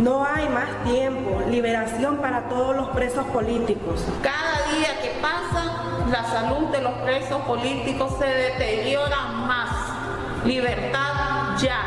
No hay más tiempo, liberación para todos los presos políticos. Cada día que pasa, la salud de los presos políticos se deteriora más. Libertad ya.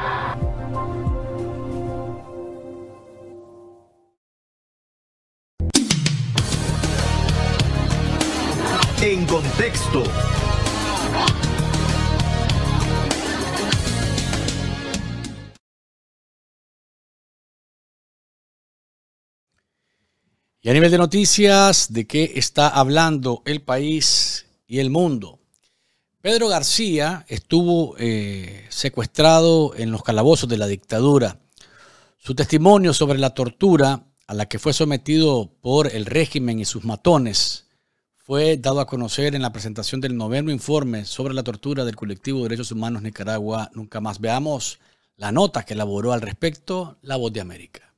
a nivel de noticias, ¿de qué está hablando el país y el mundo? Pedro García estuvo eh, secuestrado en los calabozos de la dictadura. Su testimonio sobre la tortura a la que fue sometido por el régimen y sus matones fue dado a conocer en la presentación del noveno informe sobre la tortura del colectivo de derechos humanos Nicaragua Nunca Más. Veamos la nota que elaboró al respecto la voz de América.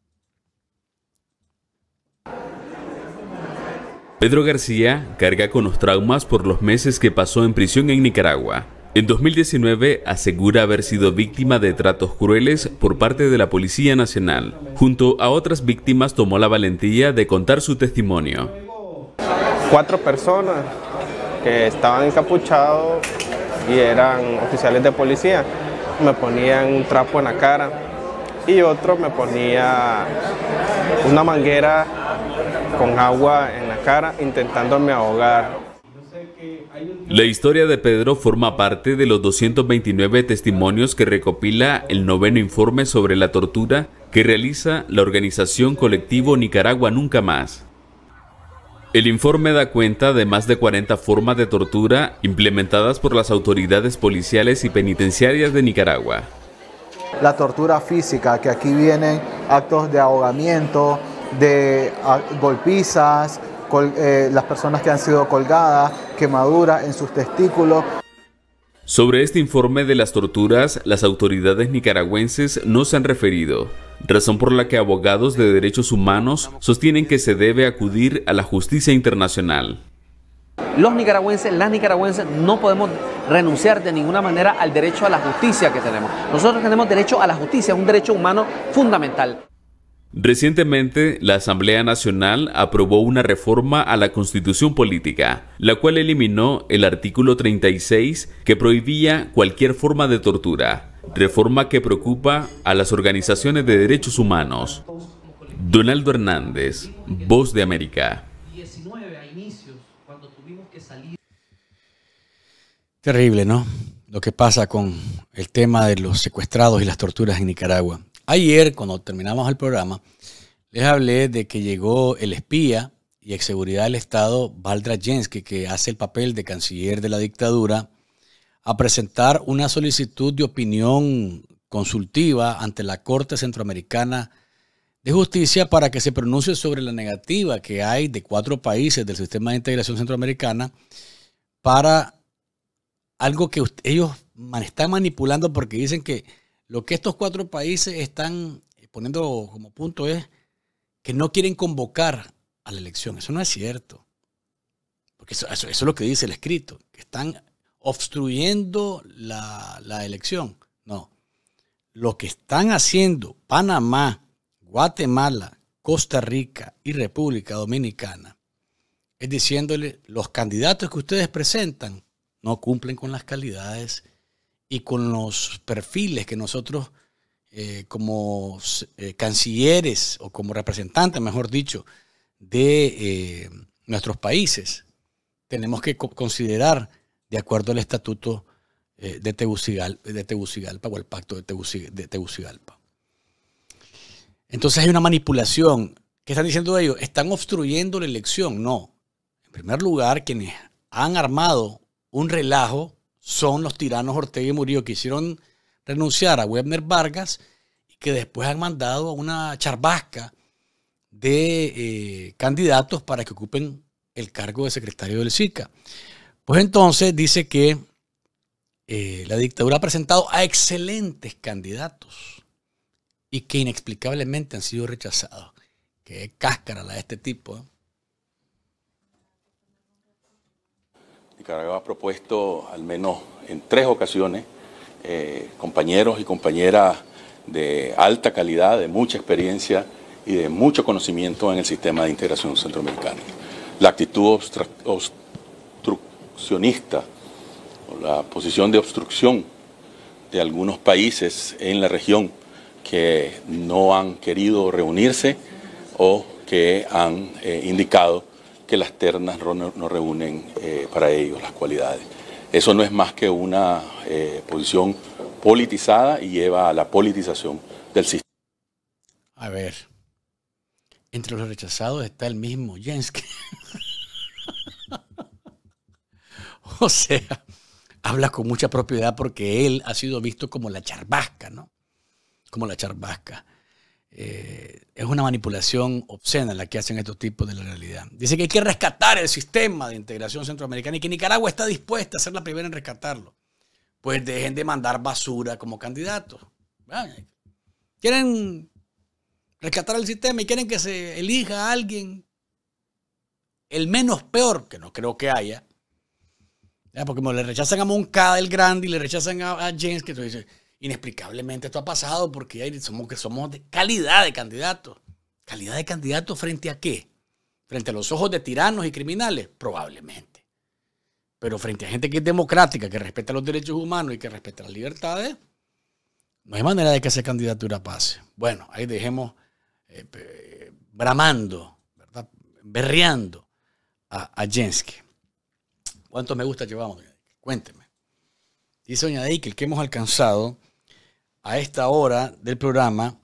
Pedro García carga con los traumas por los meses que pasó en prisión en Nicaragua. En 2019 asegura haber sido víctima de tratos crueles por parte de la Policía Nacional. Junto a otras víctimas tomó la valentía de contar su testimonio. Cuatro personas que estaban encapuchados y eran oficiales de policía me ponían un trapo en la cara y otro me ponía una manguera con agua en la cara intentándome ahogar. La historia de Pedro forma parte de los 229 testimonios que recopila el noveno informe sobre la tortura que realiza la organización colectivo Nicaragua Nunca Más. El informe da cuenta de más de 40 formas de tortura implementadas por las autoridades policiales y penitenciarias de Nicaragua. La tortura física, que aquí vienen actos de ahogamiento, de golpizas, eh, las personas que han sido colgadas, quemaduras en sus testículos. Sobre este informe de las torturas, las autoridades nicaragüenses no se han referido, razón por la que abogados de derechos humanos sostienen que se debe acudir a la justicia internacional. Los nicaragüenses, las nicaragüenses, no podemos renunciar de ninguna manera al derecho a la justicia que tenemos. Nosotros tenemos derecho a la justicia, es un derecho humano fundamental. Recientemente, la Asamblea Nacional aprobó una reforma a la Constitución Política, la cual eliminó el artículo 36 que prohibía cualquier forma de tortura, reforma que preocupa a las organizaciones de derechos humanos. Donaldo Hernández, Voz de América. Terrible, ¿no? Lo que pasa con el tema de los secuestrados y las torturas en Nicaragua. Ayer, cuando terminamos el programa, les hablé de que llegó el espía y ex seguridad del Estado, Valdra Jensky, que hace el papel de canciller de la dictadura, a presentar una solicitud de opinión consultiva ante la Corte Centroamericana de Justicia para que se pronuncie sobre la negativa que hay de cuatro países del sistema de integración centroamericana para algo que ellos están manipulando porque dicen que lo que estos cuatro países están poniendo como punto es que no quieren convocar a la elección. Eso no es cierto. Porque eso, es lo que dice el escrito, que están obstruyendo la, elección. No. Lo que están haciendo Panamá, Guatemala, Costa Rica y República Dominicana es diciéndole los candidatos que ustedes presentan no cumplen con las calidades y con los perfiles que nosotros eh, como eh, cancilleres o como representantes, mejor dicho, de eh, nuestros países, tenemos que considerar de acuerdo al estatuto de, Tegucigalpa, o el pacto de, de Tegucigalpa. Entonces hay una manipulación. ¿Qué están diciendo ellos? Están obstruyendo la elección. No. En primer lugar, quienes han armado un relajo son los tiranos Ortega y Murillo que hicieron renunciar a Webner Vargas y que después han mandado a una charbasca de eh, candidatos para que ocupen el cargo de secretario del SICA. Pues entonces dice que eh, la dictadura ha presentado a excelentes candidatos y que inexplicablemente han sido rechazados. Qué cáscara la de este tipo. ¿eh? Nicaragua ha propuesto al menos en tres ocasiones eh, compañeros y compañeras de alta calidad, de mucha experiencia y de mucho conocimiento en el sistema de integración centroamericana. La actitud obstruccionista o la posición de obstrucción de algunos países en la región que no han querido reunirse o que han eh, indicado que las ternas no, reúnen eh, para ellos las cualidades. Eso no es más que una eh, posición politizada y lleva a la politización del sistema. A ver, entre los rechazados está el mismo Jensky. o sea, habla con mucha propiedad porque él ha sido visto como la charbasca, ¿no? Como la charbasca. Eh, es una manipulación obscena la que hacen estos tipos de la realidad. Dice que hay que rescatar el sistema de integración centroamericana y que Nicaragua está dispuesta a ser la primera en rescatarlo. Pues dejen de mandar basura como candidatos. Quieren rescatar el sistema y quieren que se elija a alguien el menos peor, que no creo que haya. Porque como le rechazan a Moncada el Grande y le rechazan a, James, que tú dice Inexplicablemente esto ha pasado porque somos que somos de calidad de candidato. ¿Calidad de candidato frente a qué? ¿Frente a los ojos de tiranos y criminales? Probablemente. Pero frente a gente que es democrática, que respeta los derechos humanos y que respeta las libertades, no hay manera de que esa candidatura pase. Bueno, ahí dejemos eh, bramando, berreando a, a Jensky. ¿Cuántos me gusta llevamos? Cuénteme. Dice Doña el que hemos alcanzado a esta hora del programa.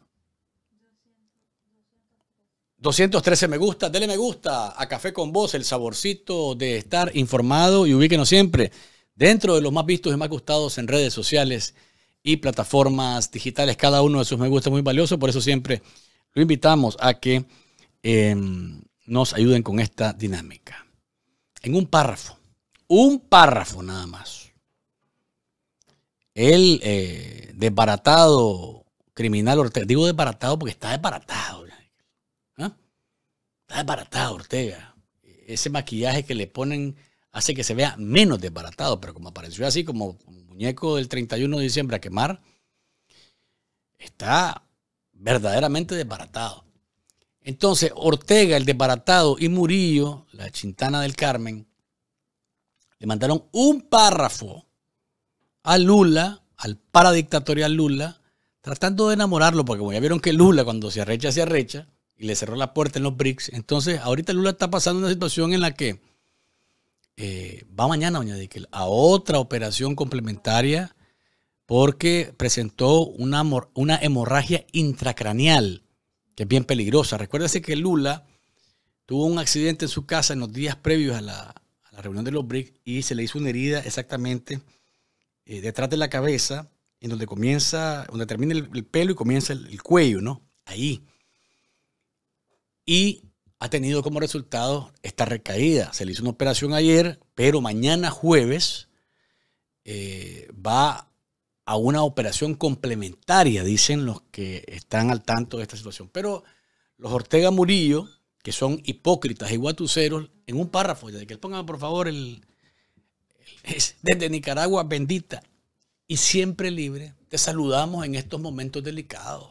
213 me gusta, dele me gusta a Café con Vos, el saborcito de estar informado y ubíquenos siempre dentro de los más vistos y más gustados en redes sociales y plataformas digitales. Cada uno de sus me gusta muy valioso, por eso siempre lo invitamos a que em, nos ayuden con esta dinámica. En un párrafo, un párrafo nada más el eh, desbaratado criminal Ortega, digo desbaratado porque está desbaratado, ¿Ah? está desbaratado Ortega. Ese maquillaje que le ponen hace que se vea menos desbaratado, pero como apareció así, como muñeco del 31 de diciembre a quemar, está verdaderamente desbaratado. Entonces, Ortega, el desbaratado, y Murillo, la chintana del Carmen, le mandaron un párrafo a Lula, al paradictatorial Lula, tratando de enamorarlo, porque como ya vieron que Lula cuando se arrecha, se arrecha, y le cerró la puerta en los BRICS. Entonces, ahorita Lula está pasando una situación en la que eh, va mañana, doña Díquel, a otra operación complementaria porque presentó una, una hemorragia intracraneal, que es bien peligrosa. Recuérdese que Lula tuvo un accidente en su casa en los días previos a la, a la reunión de los BRICS y se le hizo una herida exactamente eh, detrás de la cabeza, en donde comienza, donde termina el, pelo y comienza el, cuello, ¿no? Ahí. Y ha tenido como resultado esta recaída. Se le hizo una operación ayer, pero mañana jueves eh, va a una operación complementaria, dicen los que están al tanto de esta situación. Pero los Ortega Murillo, que son hipócritas y guatuceros, en un párrafo, ya de que pongan por favor el, desde Nicaragua bendita y siempre libre, te saludamos en estos momentos delicados,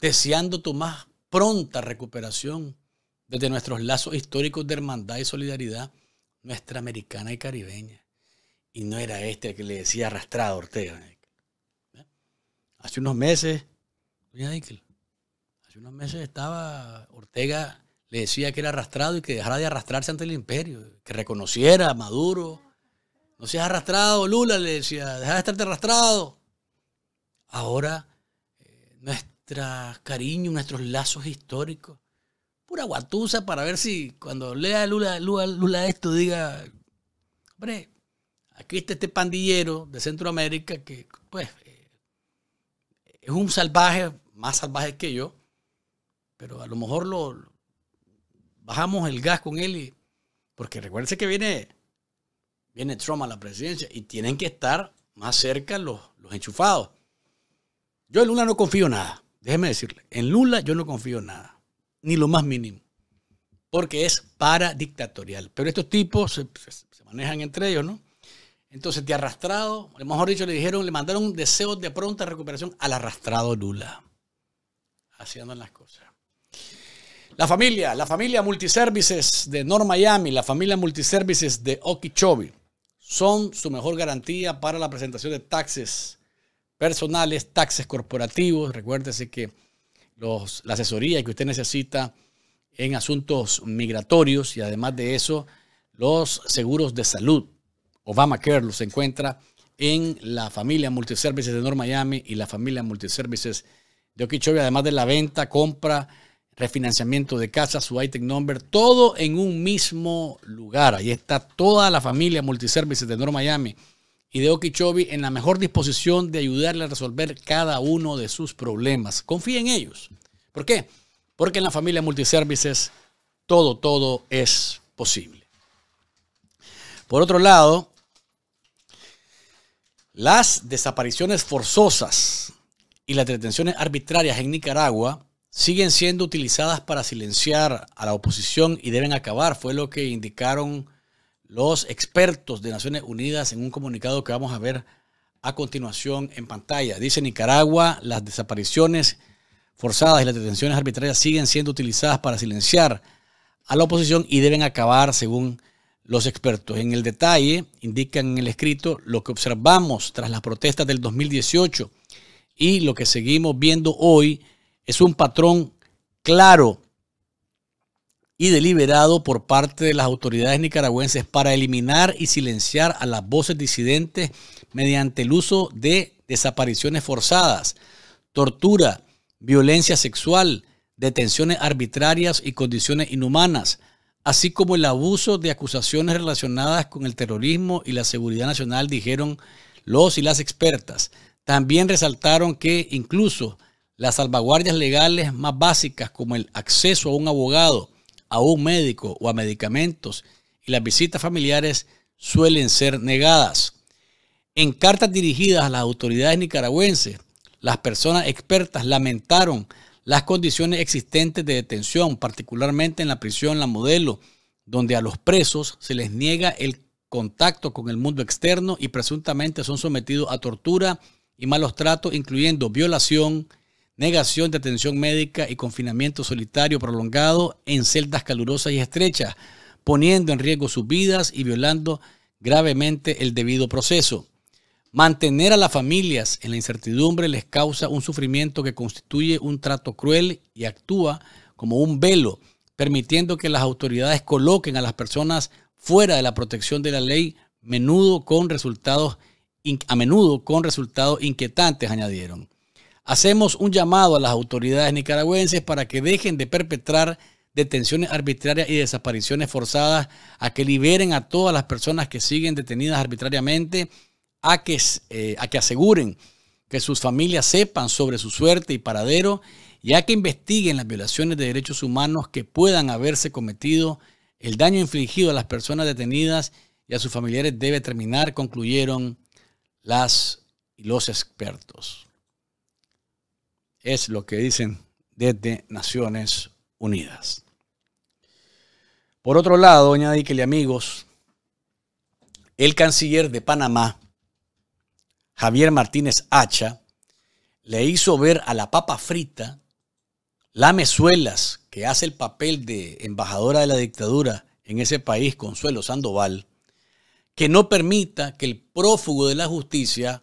deseando tu más pronta recuperación desde nuestros lazos históricos de hermandad y solidaridad, nuestra americana y caribeña. Y no era este el que le decía arrastrado Ortega. ¿eh? Hace unos meses, doña hace unos meses estaba Ortega, le decía que era arrastrado y que dejara de arrastrarse ante el imperio, que reconociera a Maduro, no seas arrastrado, Lula le decía, deja de estarte arrastrado. Ahora, eh, nuestro cariño, nuestros lazos históricos, pura guatusa para ver si cuando lea Lula, Lula, esto diga, hombre, aquí está este pandillero de Centroamérica que, pues, eh, es un salvaje, más salvaje que yo, pero a lo mejor lo, bajamos el gas con él porque recuérdense que viene viene Trump a la presidencia y tienen que estar más cerca los, enchufados. Yo en Lula no confío nada, déjeme decirle, en Lula yo no confío nada, ni lo más mínimo, porque es paradictatorial. Pero estos tipos se, manejan entre ellos, ¿no? Entonces, te arrastrado, mejor dicho, le dijeron, le mandaron un deseo de pronta recuperación al arrastrado Lula. Así las cosas. La familia, la familia Multiservices de North Miami, la familia Multiservices de Okeechobee, son su mejor garantía para la presentación de taxes personales, taxes corporativos. Recuérdese que los, la asesoría que usted necesita en asuntos migratorios y además de eso, los seguros de salud. Obama Care los encuentra en la familia Multiservices de North Miami y la familia Multiservices de Okeechobee, además de la venta, compra, refinanciamiento de casa, su ITEC number, todo en un mismo lugar. Ahí está toda la familia multiservices de North Miami y de Okeechobee en la mejor disposición de ayudarle a resolver cada uno de sus problemas. Confía en ellos. ¿Por qué? Porque en la familia multiservices todo, todo es posible. Por otro lado, las desapariciones forzosas y las detenciones arbitrarias en Nicaragua siguen siendo utilizadas para silenciar a la oposición y deben acabar. Fue lo que indicaron los expertos de Naciones Unidas en un comunicado que vamos a ver a continuación en pantalla. Dice Nicaragua, las desapariciones forzadas y las detenciones arbitrarias siguen siendo utilizadas para silenciar a la oposición y deben acabar según los expertos. En el detalle, indican en el escrito lo que observamos tras las protestas del 2018 y lo que seguimos viendo hoy es un patrón claro y deliberado por parte de las autoridades nicaragüenses para eliminar y silenciar a las voces disidentes mediante el uso de desapariciones forzadas, tortura, violencia sexual, detenciones arbitrarias y condiciones inhumanas, así como el abuso de acusaciones relacionadas con el terrorismo y la seguridad nacional, dijeron los y las expertas. También resaltaron que incluso las salvaguardias legales más básicas como el acceso a un abogado, a un médico o a medicamentos y las visitas familiares suelen ser negadas. En cartas dirigidas a las autoridades nicaragüenses, las personas expertas lamentaron las condiciones existentes de detención, particularmente en la prisión La Modelo, donde a los presos se les niega el contacto con el mundo externo y presuntamente son sometidos a tortura y malos tratos, incluyendo violación, negación de atención médica y confinamiento solitario prolongado en celdas calurosas y estrechas, poniendo en riesgo sus vidas y violando gravemente el debido proceso. Mantener a las familias en la incertidumbre les causa un sufrimiento que constituye un trato cruel y actúa como un velo, permitiendo que las autoridades coloquen a las personas fuera de la protección de la ley, menudo con resultados, a menudo con resultados inquietantes, añadieron. Hacemos un llamado a las autoridades nicaragüenses para que dejen de perpetrar detenciones arbitrarias y desapariciones forzadas, a que liberen a todas las personas que siguen detenidas arbitrariamente, eh, a que, aseguren que sus familias sepan sobre su suerte y paradero y a que investiguen las violaciones de derechos humanos que puedan haberse cometido. El daño infligido a las personas detenidas y a sus familiares debe terminar, concluyeron las y los expertos. Es lo que dicen desde Naciones Unidas. Por otro lado, doña que amigos, el canciller de Panamá, Javier Martínez Hacha, le hizo ver a la papa frita Lamezuelas, que hace el papel de embajadora de la dictadura en ese país, Consuelo Sandoval, que no permita que el prófugo de la justicia,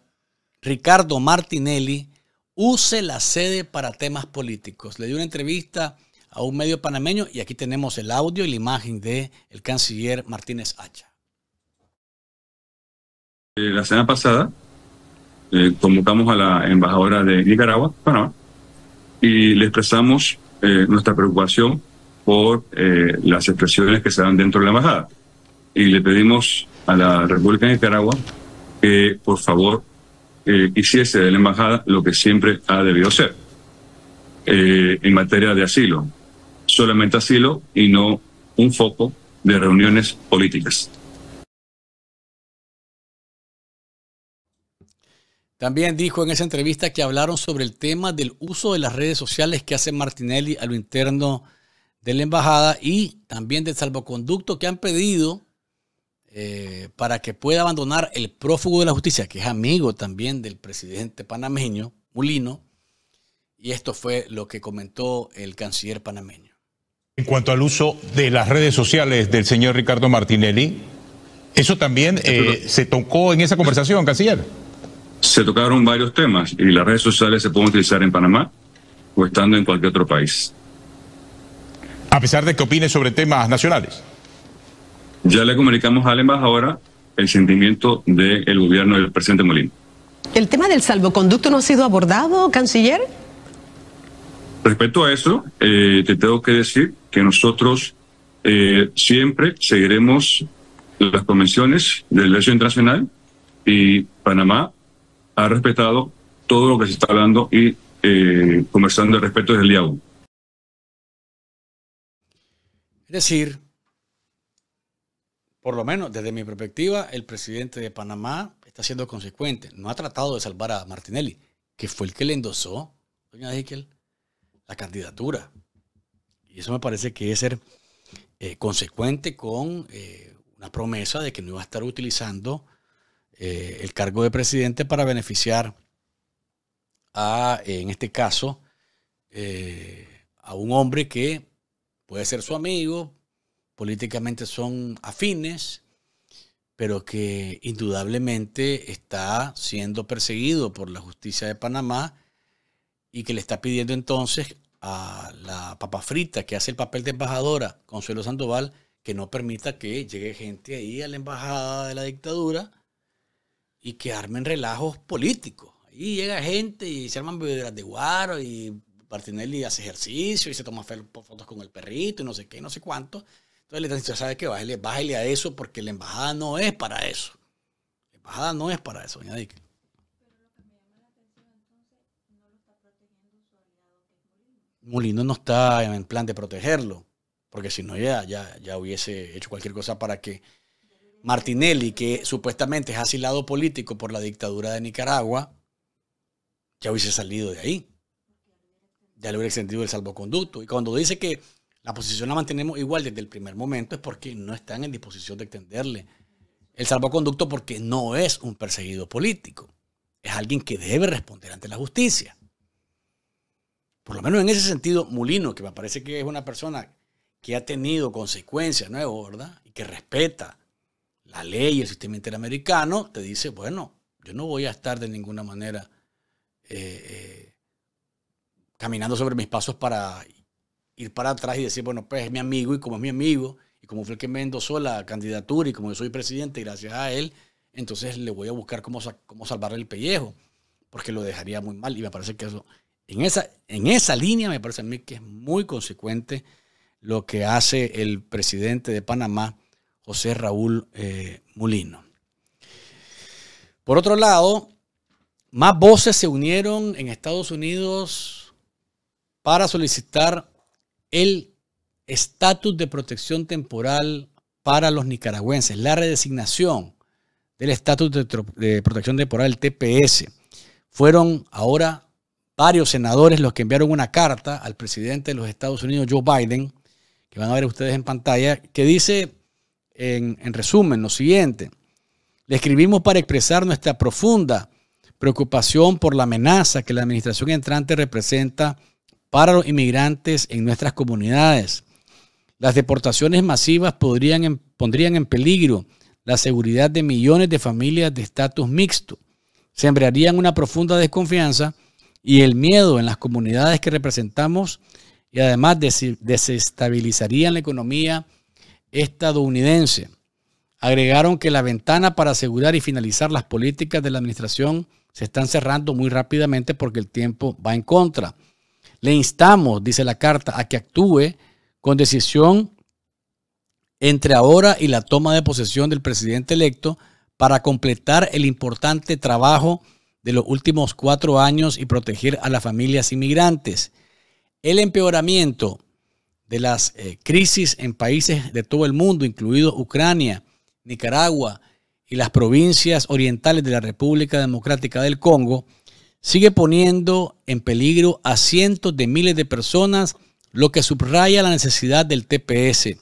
Ricardo Martinelli, use la sede para temas políticos. Le di una entrevista a un medio panameño y aquí tenemos el audio y la imagen de el canciller Martínez Hacha. Eh, la semana pasada eh, convocamos a la embajadora de Nicaragua, Panamá, y le expresamos eh, nuestra preocupación por las expresiones que se dan dentro de la embajada. Y le pedimos a la República de Nicaragua que, por favor, hiciese eh, de la embajada lo que siempre ha debido ser eh, en materia de asilo, solamente asilo y no un foco de reuniones políticas. También dijo en esa entrevista que hablaron sobre el tema del uso de las redes sociales que hace Martinelli a lo interno de la embajada y también del salvoconducto que han pedido eh, para que pueda abandonar el prófugo de la justicia, que es amigo también del presidente panameño, Mulino, y esto fue lo que comentó el canciller panameño. En cuanto al uso de las redes sociales del señor Ricardo Martinelli, eso también eh, se tocó en esa conversación, canciller. Se tocaron varios temas y las redes sociales se pueden utilizar en Panamá o estando en cualquier otro país. A pesar de que opine sobre temas nacionales. Ya le comunicamos a embajador ahora el sentimiento del gobierno del presidente Molina. ¿El tema del salvoconducto no ha sido abordado, canciller? Respecto a eso, eh, te tengo que decir que nosotros eh, siempre seguiremos las convenciones del derecho internacional y Panamá ha respetado todo lo que se está hablando y eh, conversando al respecto desde el diálogo. Es decir, por lo menos desde mi perspectiva, el presidente de Panamá está siendo consecuente. No ha tratado de salvar a Martinelli, que fue el que le endosó, doña Hickel, la candidatura. Y eso me parece que es ser eh, consecuente con eh, una promesa de que no iba a estar utilizando eh, el cargo de presidente para beneficiar a, en este caso, a un hombre que puede ser su amigo, políticamente son afines, pero que indudablemente está siendo perseguido por la justicia de Panamá y que le está pidiendo entonces a la papa frita que hace el papel de embajadora, Consuelo Sandoval, que no permita que llegue gente ahí a la embajada de la dictadura y que armen relajos políticos. Ahí llega gente y se arman bebidas de guaro y Martinelli hace ejercicio y se toma fotos con el perrito y no sé qué, no sé cuánto. Entonces le dicen, ¿sabe qué? Bájale, a eso porque la embajada no es para eso. La embajada no es para eso, doña Dick. Molino no está en plan de protegerlo, porque si no ya, ya, ya hubiese hecho cualquier cosa para que Martinelli, que supuestamente es asilado político por la dictadura de Nicaragua, ya hubiese salido de ahí. Ya le hubiera extendido el salvoconducto. Y cuando dice que la posición la mantenemos igual desde el primer momento es porque no están en disposición de extenderle el salvoconducto porque no es un perseguido político. Es alguien que debe responder ante la justicia. Por lo menos en ese sentido, Mulino, que me parece que es una persona que ha tenido consecuencias, ¿no es ¿verdad? Y que respeta la ley y el sistema interamericano, te dice, bueno, yo no voy a estar de ninguna manera eh, eh, caminando sobre mis pasos para ir para atrás y decir, bueno, pues es mi amigo y como es mi amigo y como fue el que me endosó la candidatura y como yo soy presidente gracias a él, entonces le voy a buscar cómo, cómo salvarle el pellejo, porque lo dejaría muy mal. Y me parece que eso, en esa, en esa línea me parece a mí que es muy consecuente lo que hace el presidente de Panamá, José Raúl Molino. Eh, Mulino. Por otro lado, más voces se unieron en Estados Unidos para solicitar el estatus de protección temporal para los nicaragüenses, la redesignación del estatus de, protección temporal, el TPS. Fueron ahora varios senadores los que enviaron una carta al presidente de los Estados Unidos, Joe Biden, que van a ver ustedes en pantalla, que dice en, en resumen lo siguiente. Le escribimos para expresar nuestra profunda preocupación por la amenaza que la administración entrante representa para los inmigrantes en nuestras comunidades. Las deportaciones masivas podrían, pondrían en peligro la seguridad de millones de familias de estatus mixto, sembrarían una profunda desconfianza y el miedo en las comunidades que representamos y además desestabilizarían la economía estadounidense. Agregaron que la ventana para asegurar y finalizar las políticas de la administración se están cerrando muy rápidamente porque el tiempo va en contra. Le instamos, dice la carta, a que actúe con decisión entre ahora y la toma de posesión del presidente electo para completar el importante trabajo de los últimos cuatro años y proteger a las familias inmigrantes. El empeoramiento de las eh, crisis en países de todo el mundo, incluido Ucrania, Nicaragua y las provincias orientales de la República Democrática del Congo, sigue poniendo en peligro a cientos de miles de personas, lo que subraya la necesidad del TPS.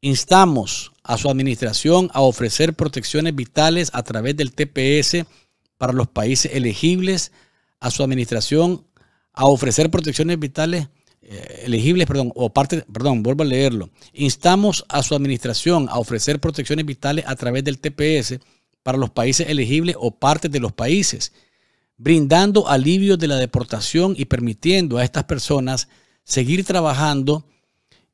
Instamos a su administración a ofrecer protecciones vitales a través del TPS para los países elegibles, a su administración a ofrecer protecciones vitales eh, elegibles, perdón, o parte, perdón, vuelvo a leerlo. Instamos a su administración a ofrecer protecciones vitales a través del TPS para los países elegibles o partes de los países brindando alivio de la deportación y permitiendo a estas personas seguir trabajando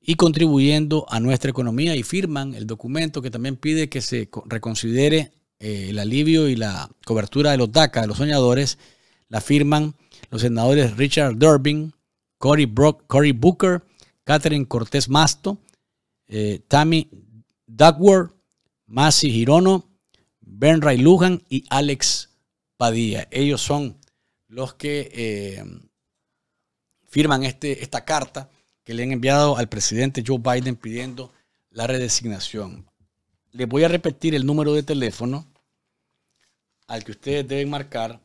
y contribuyendo a nuestra economía y firman el documento que también pide que se reconsidere eh, el alivio y la cobertura de los DACA, de los soñadores, la firman los senadores Richard Durbin, Cory, Booker, Catherine Cortés Masto, eh, Tammy Duckworth, Masi Girono, Ben Ray Lujan y Alex ellos son los que eh, firman este, esta carta que le han enviado al presidente Joe Biden pidiendo la redesignación. Les voy a repetir el número de teléfono al que ustedes deben marcar.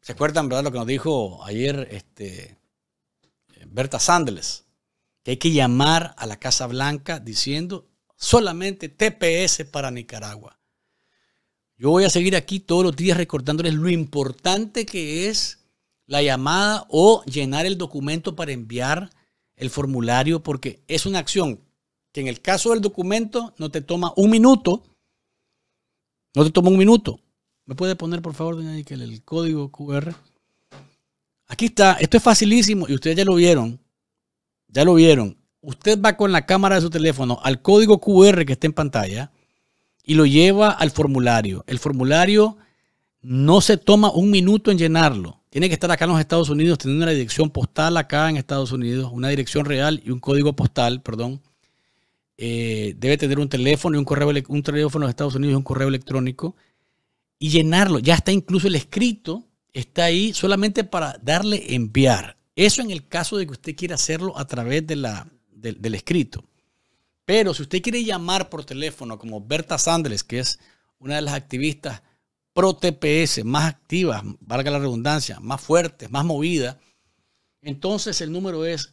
¿Se acuerdan, verdad, lo que nos dijo ayer este, Berta Sandles? Que hay que llamar a la Casa Blanca diciendo solamente TPS para Nicaragua. Yo voy a seguir aquí todos los días recordándoles lo importante que es la llamada o llenar el documento para enviar el formulario, porque es una acción que en el caso del documento no te toma un minuto. No te toma un minuto. ¿Me puede poner, por favor, doña el código QR? Aquí está. Esto es facilísimo y ustedes ya lo vieron. Ya lo vieron. Usted va con la cámara de su teléfono al código QR que está en pantalla y lo lleva al formulario. El formulario no se toma un minuto en llenarlo. Tiene que estar acá en los Estados Unidos, teniendo una dirección postal acá en Estados Unidos, una dirección real y un código postal, perdón. Eh, debe tener un teléfono y un correo, un teléfono de Estados Unidos y un correo electrónico y llenarlo. Ya está incluso el escrito, está ahí solamente para darle enviar. Eso en el caso de que usted quiera hacerlo a través de la, del escrito. Pero si usted quiere llamar por teléfono, como Berta Sandres, que es una de las activistas pro TPS más activas, valga la redundancia, más fuertes, más movida, entonces el número es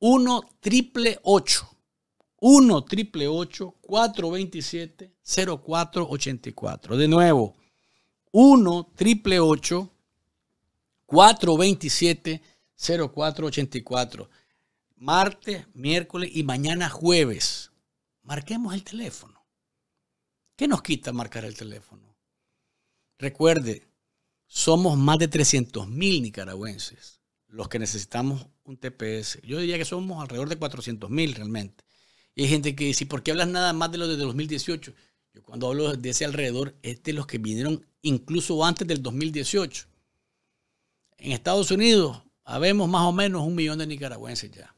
1 triple 427 0484. De nuevo, 1 triple 427 0484 martes, miércoles y mañana jueves. Marquemos el teléfono. ¿Qué nos quita marcar el teléfono? Recuerde, somos más de 300 mil nicaragüenses los que necesitamos un TPS. Yo diría que somos alrededor de 400 mil realmente. Y hay gente que dice, ¿por qué hablas nada más de lo de 2018? Yo cuando hablo de ese alrededor, es de los que vinieron incluso antes del 2018. En Estados Unidos, habemos más o menos un millón de nicaragüenses ya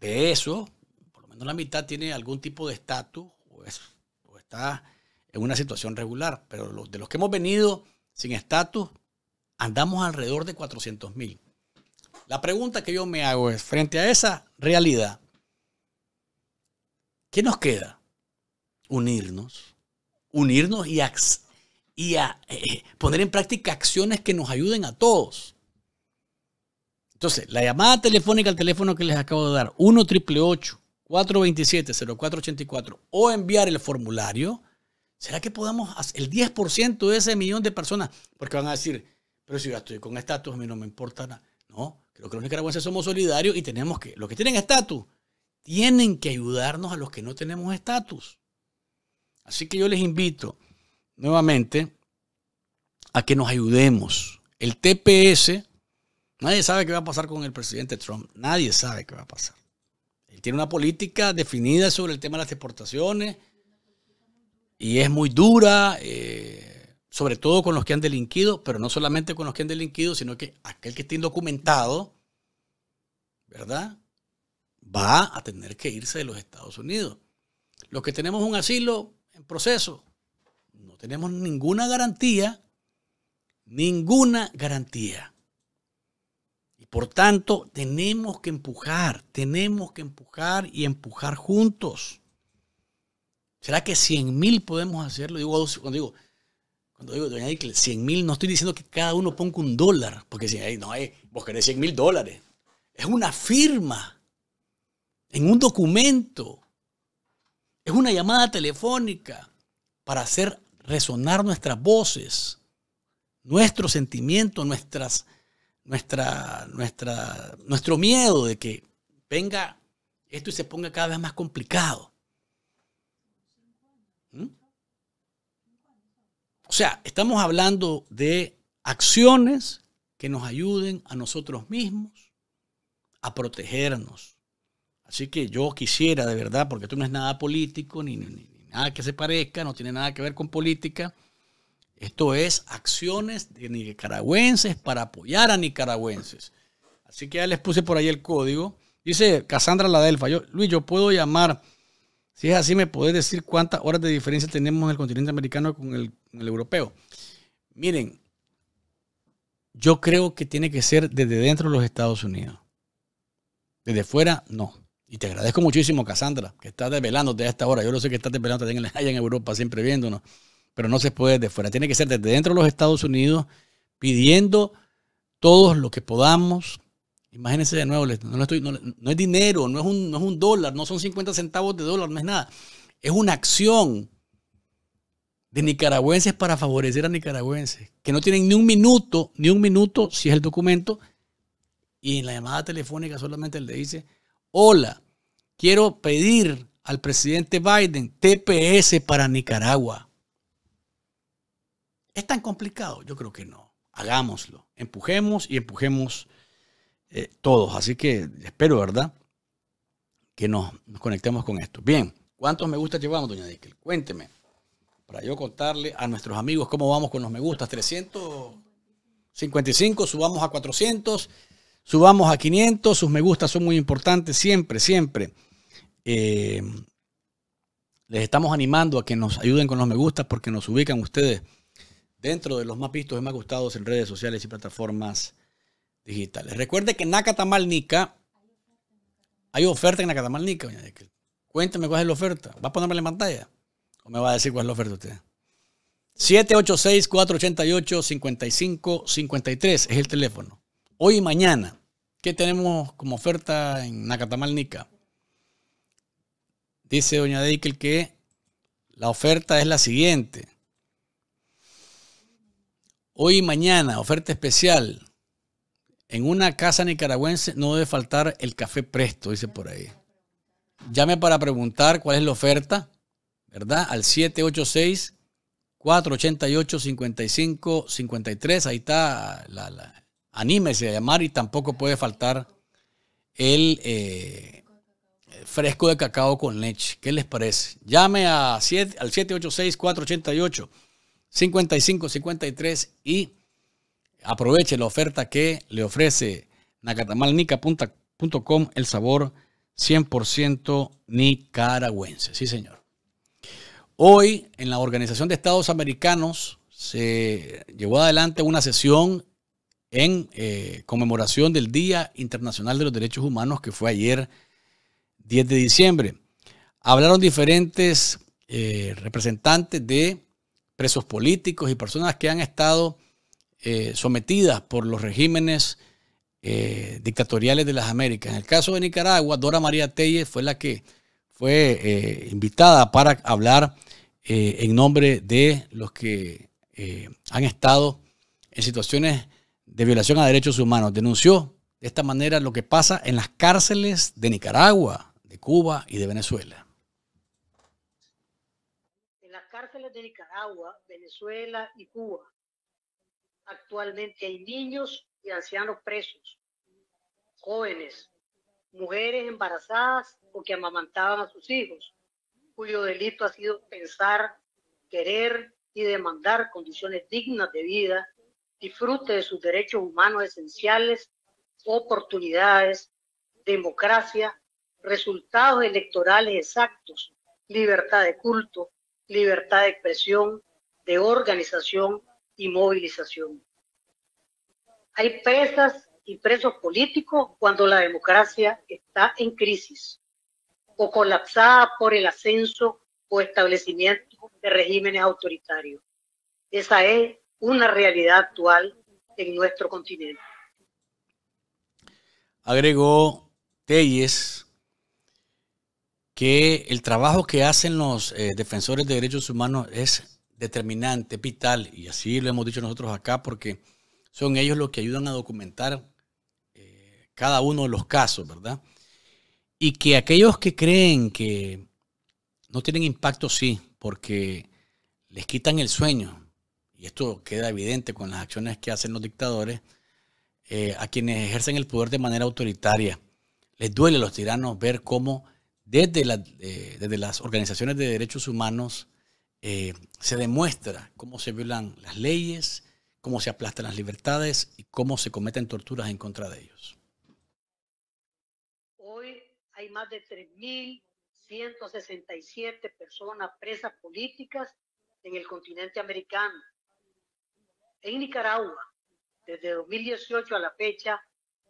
de eso, por lo menos la mitad tiene algún tipo de estatus o, está en una situación regular. Pero de los que hemos venido sin estatus, andamos alrededor de 400 mil. La pregunta que yo me hago es, frente a esa realidad, ¿qué nos queda? Unirnos, unirnos y, eh, poner en práctica acciones que nos ayuden a todos. Entonces, la llamada telefónica al teléfono que les acabo de dar, 1 427 0484 o enviar el formulario, ¿será que podamos hacer el 10% de ese millón de personas? Porque van a decir, pero si yo estoy con estatus, a mí no me importa nada. No, creo que los nicaragüenses somos solidarios y tenemos que, los que tienen estatus, tienen que ayudarnos a los que no tenemos estatus. Así que yo les invito nuevamente a que nos ayudemos. El TPS Nadie sabe qué va a pasar con el presidente Trump. Nadie sabe qué va a pasar. Él tiene una política definida sobre el tema de las deportaciones y es muy dura, eh, sobre todo con los que han delinquido, pero no solamente con los que han delinquido, sino que aquel que esté indocumentado, ¿verdad? Va a tener que irse de los Estados Unidos. Los que tenemos un asilo en proceso, no tenemos ninguna garantía, ninguna garantía por tanto, tenemos que empujar, tenemos que empujar y empujar juntos. ¿Será que 100 mil podemos hacerlo? Digo, cuando digo, cuando digo, doña 100 mil, no estoy diciendo que cada uno ponga un dólar, porque si no, hay, vos querés 100 mil dólares. Es una firma en un documento. Es una llamada telefónica para hacer resonar nuestras voces, nuestros sentimiento, nuestras nuestra, nuestra, nuestro miedo de que venga esto y se ponga cada vez más complicado. ¿Mm? O sea, estamos hablando de acciones que nos ayuden a nosotros mismos a protegernos. Así que yo quisiera, de verdad, porque tú no es nada político, ni nada que se parezca, no tiene nada que ver con política, esto es acciones de nicaragüenses para apoyar a nicaragüenses. Así que ya les puse por ahí el código. Dice Cassandra Ladelfa, yo, Luis, yo puedo llamar. Si es así, ¿me podés decir cuántas horas de diferencia tenemos en el continente americano con el, europeo? Miren, yo creo que tiene que ser desde dentro de los Estados Unidos. Desde fuera, no. Y te agradezco muchísimo, Cassandra, que estás desvelándote a esta hora. Yo lo sé que estás desvelándote allá en Europa, siempre viéndonos pero no se puede de fuera. Tiene que ser desde dentro de los Estados Unidos pidiendo todos lo que podamos. Imagínense de nuevo, no, es dinero, no no es un dólar, no son 50 centavos de dólar, no es nada. Es una acción de nicaragüenses para favorecer a nicaragüenses, que no tienen ni un minuto, ni un minuto, si es el documento, y en la llamada telefónica solamente le dice, hola, quiero pedir al presidente Biden TPS para Nicaragua. ¿Es tan complicado? Yo creo que no. Hagámoslo. Empujemos y empujemos eh, todos. Así que espero, ¿verdad? Que nos, conectemos con esto. Bien, ¿cuántos me gusta llevamos, doña Dickel? Cuénteme. Para yo contarle a nuestros amigos cómo vamos con los me gustas. 355, subamos a 400, subamos a 500. Sus me gustas son muy importantes siempre, siempre. Eh, les estamos animando a que nos ayuden con los me gustas porque nos ubican ustedes dentro de los más vistos y más gustados en redes sociales y plataformas digitales. Recuerde que en Nacatamalnica hay oferta en Nacatamalnica, doña Deikel. Cuénteme cuál es la oferta. ¿Va a ponerme en pantalla? ¿O me va a decir cuál es la oferta usted? 786-488-5553 es el teléfono. Hoy y mañana, ¿qué tenemos como oferta en Nacatamalnica? Dice doña Deikel que la oferta es la siguiente. Hoy y mañana, oferta especial. En una casa nicaragüense no debe faltar el café presto, dice por ahí. Llame para preguntar cuál es la oferta, ¿verdad? Al 786-488-5553. Ahí está. La, Anímese a llamar y tampoco puede faltar el eh, fresco de cacao con leche. ¿Qué les parece? Llame a al 786-488. 55, 53 y aproveche la oferta que le ofrece nacatamalnica.com, el sabor 100% nicaragüense. Sí, señor. Hoy en la Organización de Estados Americanos se llevó adelante una sesión en eh, conmemoración del Día Internacional de los Derechos Humanos que fue ayer 10 de diciembre. Hablaron diferentes eh, representantes de presos políticos y personas que han estado eh, sometidas por los regímenes eh, dictatoriales de las Américas. En el caso de Nicaragua, Dora María Telle fue la que fue eh, invitada para hablar en nombre de los que han estado en situaciones de violación a derechos humanos. Denunció de esta manera lo que pasa en las cárceles de Nicaragua, de Cuba y de Venezuela. Nicaragua, Venezuela y Cuba. Actualmente hay niños y ancianos presos, jóvenes, mujeres embarazadas o que amamantaban a sus hijos, cuyo delito ha sido pensar, querer y demandar condiciones dignas de vida, disfrute de sus derechos humanos esenciales, oportunidades, democracia, resultados electorales exactos, libertad de culto, libertad de expresión, de organización y movilización. Hay presas y presos políticos cuando la democracia está en crisis o colapsada por el ascenso o establecimiento de regímenes autoritarios. Esa es una realidad actual en nuestro continente. Agregó Telles que el trabajo que hacen los eh, defensores de derechos humanos es determinante, vital, y así lo hemos dicho nosotros acá, porque son ellos los que ayudan a documentar eh, cada uno de los casos, ¿verdad? Y que aquellos que creen que no tienen impacto, sí, porque les quitan el sueño, y esto queda evidente con las acciones que hacen los dictadores, eh, a quienes ejercen el poder de manera autoritaria. Les duele a los tiranos ver cómo desde, la, eh, desde las organizaciones de derechos humanos eh, se demuestra cómo se violan las leyes, cómo se aplastan las libertades y cómo se cometen torturas en contra de ellos. Hoy hay más de 3.167 personas presas políticas en el continente americano. En Nicaragua, desde 2018 a la fecha,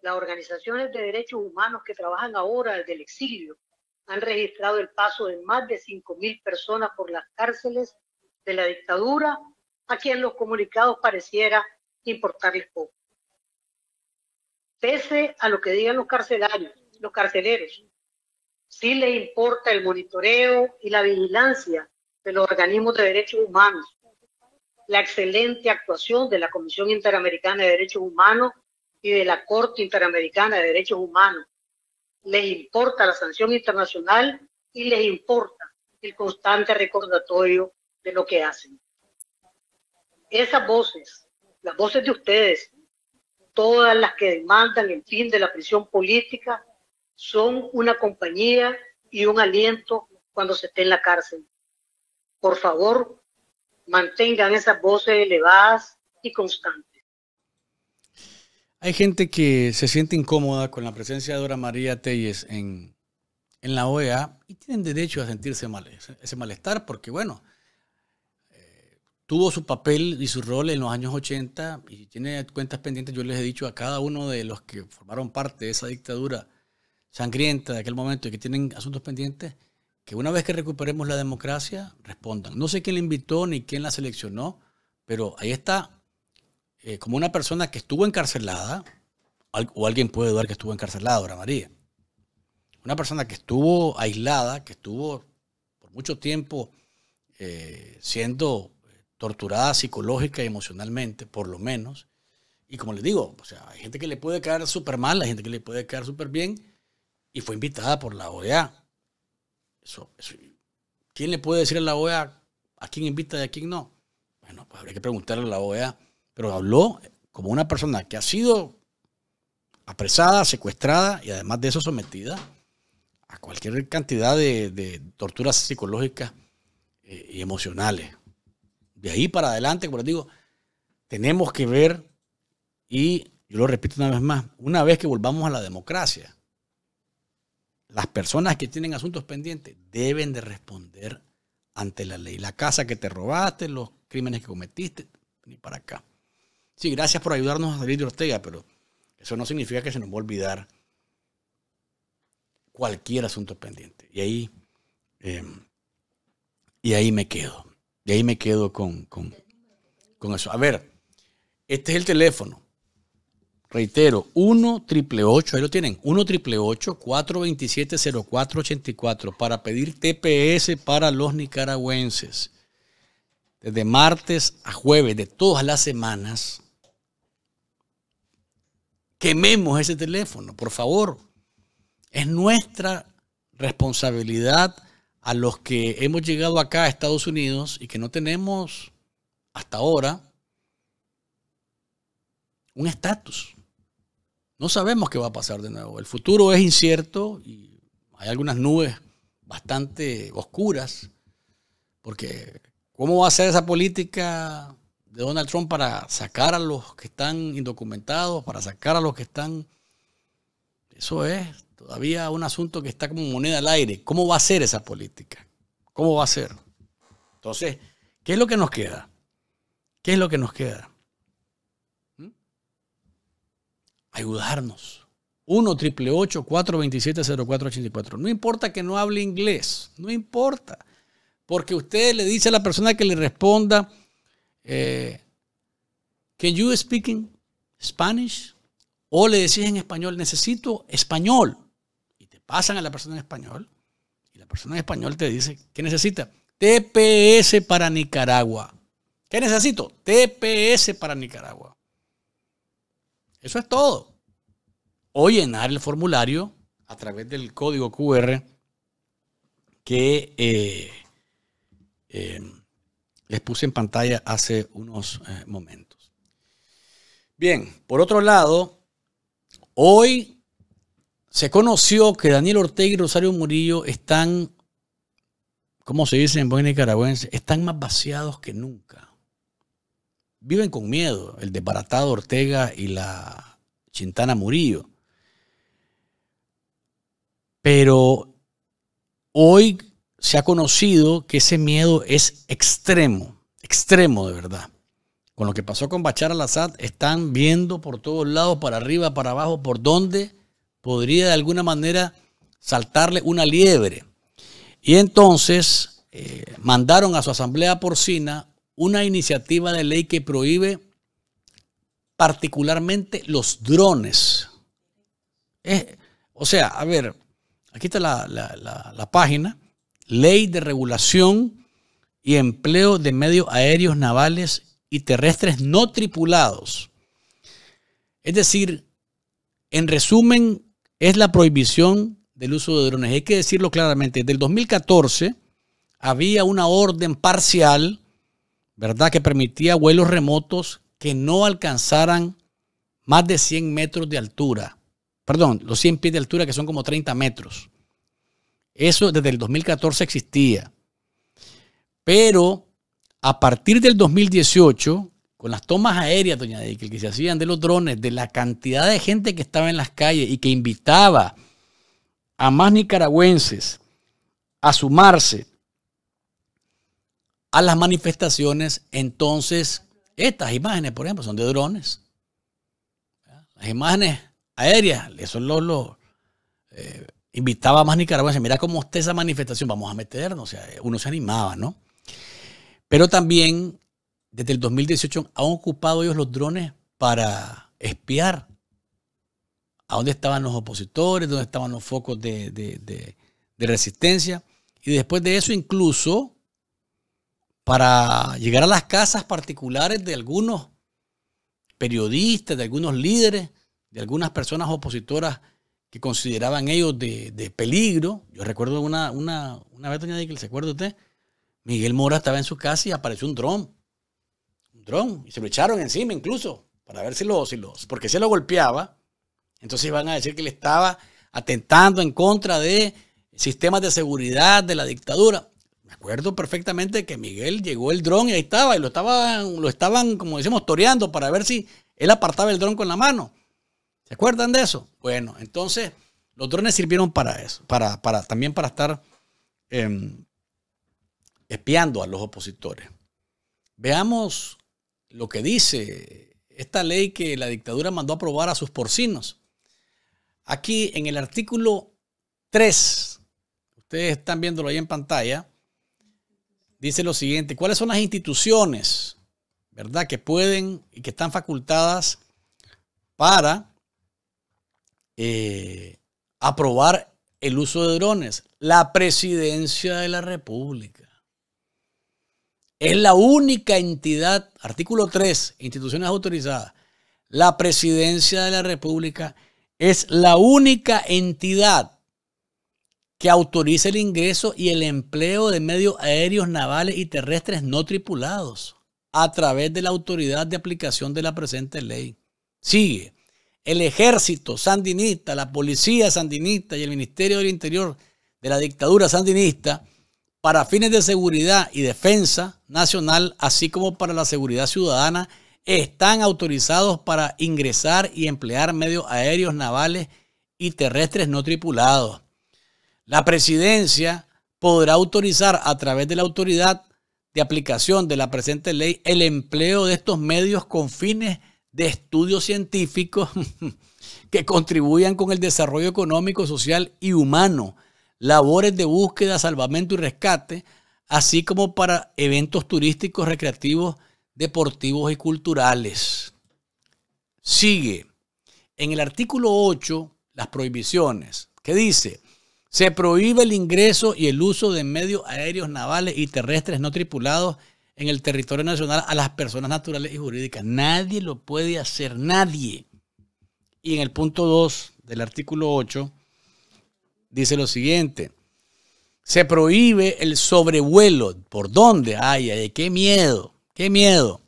las organizaciones de derechos humanos que trabajan ahora desde el exilio han registrado el paso de más de 5.000 personas por las cárceles de la dictadura, a quien los comunicados pareciera importarles poco. Pese a lo que digan los carcelarios, los carceleros, sí les importa el monitoreo y la vigilancia de los organismos de derechos humanos, la excelente actuación de la Comisión Interamericana de Derechos Humanos y de la Corte Interamericana de Derechos Humanos, les importa la sanción internacional y les importa el constante recordatorio de lo que hacen. Esas voces, las voces de ustedes, todas las que demandan el fin de la prisión política, son una compañía y un aliento cuando se esté en la cárcel. Por favor, mantengan esas voces elevadas y constantes. Hay gente que se siente incómoda con la presencia de Dora María Telles en, la OEA y tienen derecho a sentirse mal, ese, malestar, porque bueno, eh, tuvo su papel y su rol en los años 80 y tiene cuentas pendientes, yo les he dicho a cada uno de los que formaron parte de esa dictadura sangrienta de aquel momento y que tienen asuntos pendientes, que una vez que recuperemos la democracia, respondan. No sé quién la invitó ni quién la seleccionó, pero ahí está eh, como una persona que estuvo encarcelada, o alguien puede dudar que estuvo encarcelada, ahora María. Una persona que estuvo aislada, que estuvo por mucho tiempo eh, siendo torturada psicológica y emocionalmente, por lo menos. Y como les digo, o sea, hay gente que le puede caer súper mal, hay gente que le puede caer súper bien, y fue invitada por la OEA. ¿Quién le puede decir a la OEA a quién invita y a quién no? Bueno, pues habría que preguntarle a la OEA pero habló como una persona que ha sido apresada, secuestrada y además de eso sometida a cualquier cantidad de, torturas psicológicas eh, y emocionales. De ahí para adelante, como les digo, tenemos que ver, y yo lo repito una vez más, una vez que volvamos a la democracia, las personas que tienen asuntos pendientes deben de responder ante la ley. La casa que te robaste, los crímenes que cometiste, ni para acá. Sí, gracias por ayudarnos a salir de Ortega, pero eso no significa que se nos va a olvidar cualquier asunto pendiente. Y ahí, em, y ahí me quedo. Y ahí me quedo con, eso. A ver, este es el teléfono. Reitero, 1 ahí lo tienen, 1 427 0484 para pedir TPS para los nicaragüenses. Desde martes a jueves de todas las semanas, Quememos ese teléfono, por favor. Es nuestra responsabilidad a los que hemos llegado acá a Estados Unidos y que no tenemos hasta ahora un estatus. No sabemos qué va a pasar de nuevo. El futuro es incierto y hay algunas nubes bastante oscuras, porque ¿cómo va a ser esa política de Donald Trump para sacar a los que están indocumentados, para sacar a los que están... Eso es todavía un asunto que está como moneda al aire. ¿Cómo va a ser esa política? ¿Cómo va a ser? Entonces, ¿qué es lo que nos queda? ¿Qué es lo que nos queda? ¿Mm? Ayudarnos. 1 888 427 0484. No importa que no hable inglés, no importa. Porque usted le dice a la persona que le responda eh, can you speaking Spanish? O le decís en español, necesito español. Y te pasan a la persona en español. Y la persona en español te dice, ¿qué necesita? TPS para Nicaragua. ¿Qué necesito? TPS para Nicaragua. Eso es todo. O llenar el formulario a través del código QR que eh, eh, les puse en pantalla hace unos eh, momentos. Bien, por otro lado, hoy se conoció que Daniel Ortega y Rosario Murillo están, como se dice en buen nicaragüense, están más vaciados que nunca. Viven con miedo el desbaratado Ortega y la Chintana Murillo. Pero hoy se ha conocido que ese miedo es extremo, extremo de verdad. Con lo que pasó con Bachar al-Assad, están viendo por todos lados, para arriba, para abajo, por dónde podría de alguna manera saltarle una liebre. Y entonces eh, mandaron a su asamblea porcina una iniciativa de ley que prohíbe particularmente los drones. Eh, o sea, a ver, aquí está la página. Ley de Regulación y Empleo de Medios Aéreos, Navales y Terrestres No Tripulados. Es decir, en resumen, es la prohibición del uso de drones. Hay que decirlo claramente. Desde el 2014 había una orden parcial, ¿verdad?, que permitía vuelos remotos que no alcanzaran más de 100 metros de altura. Perdón, los 100 pies de altura que son como 30 metros. Eso desde el 2014 existía. Pero a partir del 2018, con las tomas aéreas, doña que se hacían de los drones, de la cantidad de gente que estaba en las calles y que invitaba a más nicaragüenses a sumarse a las manifestaciones, entonces estas imágenes, por ejemplo, son de drones. Las imágenes aéreas, eso son lo. los eh, invitaba a más nicaragüenses, mira cómo está esa manifestación, vamos a meternos, o sea, uno se animaba, ¿no? Pero también desde el 2018 han ocupado ellos los drones para espiar a dónde estaban los opositores, dónde estaban los focos de resistencia. Y después de eso incluso para llegar a las casas particulares de algunos periodistas, de algunos líderes, de algunas personas opositoras que consideraban ellos de, peligro. Yo recuerdo una, vez, doña que ¿se acuerda usted? Miguel Mora estaba en su casa y apareció un dron. Un dron. Y se lo echaron encima incluso, para ver si lo, porque se lo golpeaba. Entonces iban a decir que le estaba atentando en contra de sistemas de seguridad de la dictadura. Me acuerdo perfectamente que Miguel llegó el dron y ahí estaba, y lo estaban, lo estaban, como decimos, toreando para ver si él apartaba el dron con la mano. ¿Se acuerdan de eso? Bueno, entonces los drones sirvieron para eso, para, también para estar em, espiando a los opositores. Veamos lo que dice esta ley que la dictadura mandó a aprobar a sus porcinos. Aquí en el artículo 3, ustedes están viéndolo ahí en pantalla, dice lo siguiente, ¿cuáles son las instituciones, verdad, que pueden y que están facultadas para eh, aprobar el uso de drones? La presidencia de la República. Es la única entidad, artículo 3, instituciones autorizadas. La presidencia de la República es la única entidad que autoriza el ingreso y el empleo de medios aéreos, navales y terrestres no tripulados a través de la autoridad de aplicación de la presente ley. Sigue el ejército sandinista, la policía sandinista y el Ministerio del Interior de la dictadura sandinista para fines de seguridad y defensa nacional, así como para la seguridad ciudadana, están autorizados para ingresar y emplear medios aéreos, navales y terrestres no tripulados. La presidencia podrá autorizar a través de la autoridad de aplicación de la presente ley el empleo de estos medios con fines de estudios científicos que contribuyan con el desarrollo económico, social y humano, labores de búsqueda, salvamento y rescate, así como para eventos turísticos, recreativos, deportivos y culturales. Sigue en el artículo 8 las prohibiciones, que dice, se prohíbe el ingreso y el uso de medios aéreos, navales y terrestres no tripulados en el territorio nacional a las personas naturales y jurídicas. Nadie lo puede hacer, nadie. Y en el punto 2 del artículo 8 dice lo siguiente. Se prohíbe el sobrevuelo. ¿Por dónde? Ay, ay, qué miedo, qué miedo.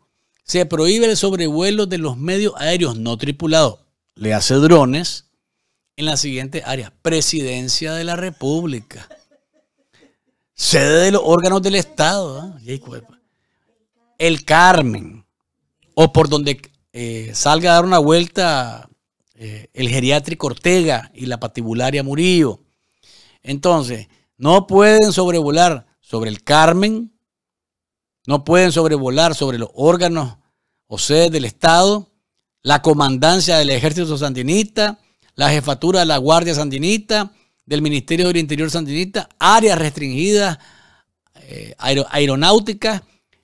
Se prohíbe el sobrevuelo de los medios aéreos no tripulados. Le hace drones en la siguiente área. Presidencia de la República. Sede de los órganos del Estado. ¿eh? el Carmen, o por donde eh, salga a dar una vuelta eh, el geriátrico Ortega y la patibularia Murillo. Entonces, no pueden sobrevolar sobre el Carmen, no pueden sobrevolar sobre los órganos o sedes del Estado, la comandancia del ejército sandinista, la jefatura de la Guardia Sandinista, del Ministerio del Interior Sandinista, áreas restringidas, eh, aeronáuticas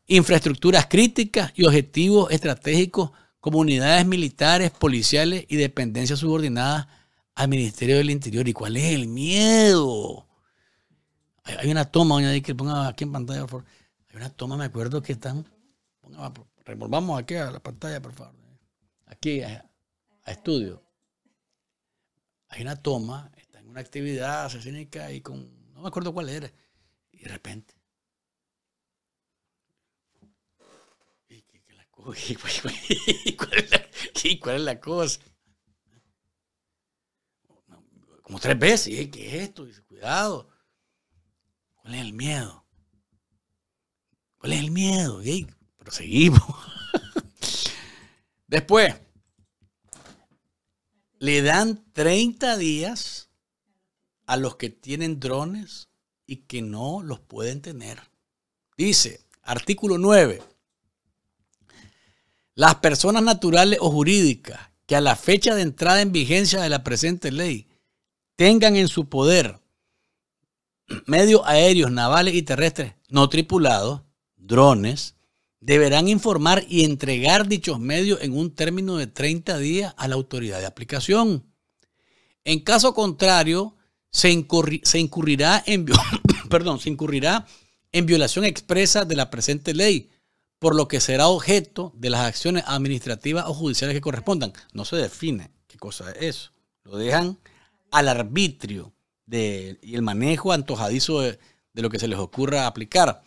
infraestructuras críticas y objetivos estratégicos comunidades militares, policiales y dependencias subordinadas al Ministerio del Interior. ¿Y cuál es el miedo? Hay una toma, doña que ponga aquí en pantalla, por favor. Hay una toma, me acuerdo que están. Ponga, revolvamos aquí a la pantalla, por favor. Aquí, a, a estudio. Hay una toma, está en una actividad asesínica y con. No me acuerdo cuál era. Y de repente ¿cuál es la, cosa? Como tres veces, ¿qué es esto? cuidado. ¿Cuál es el miedo? ¿Cuál es el miedo? y Proseguimos. Después, le dan 30 días a los que tienen drones y que no los pueden tener. Dice, artículo 9, las personas naturales o jurídicas que a la fecha de entrada en vigencia de la presente ley tengan en su poder medios aéreos, navales y terrestres no tripulados, drones, deberán informar y entregar dichos medios en un término de 30 días a la autoridad de aplicación. En caso contrario, se, incurrirá, en, perdón, se incurrirá en violación expresa de la presente ley por lo que será objeto de las acciones administrativas o judiciales que correspondan. No se define qué cosa es eso. Lo dejan al arbitrio y el manejo antojadizo de, lo que se les ocurra aplicar.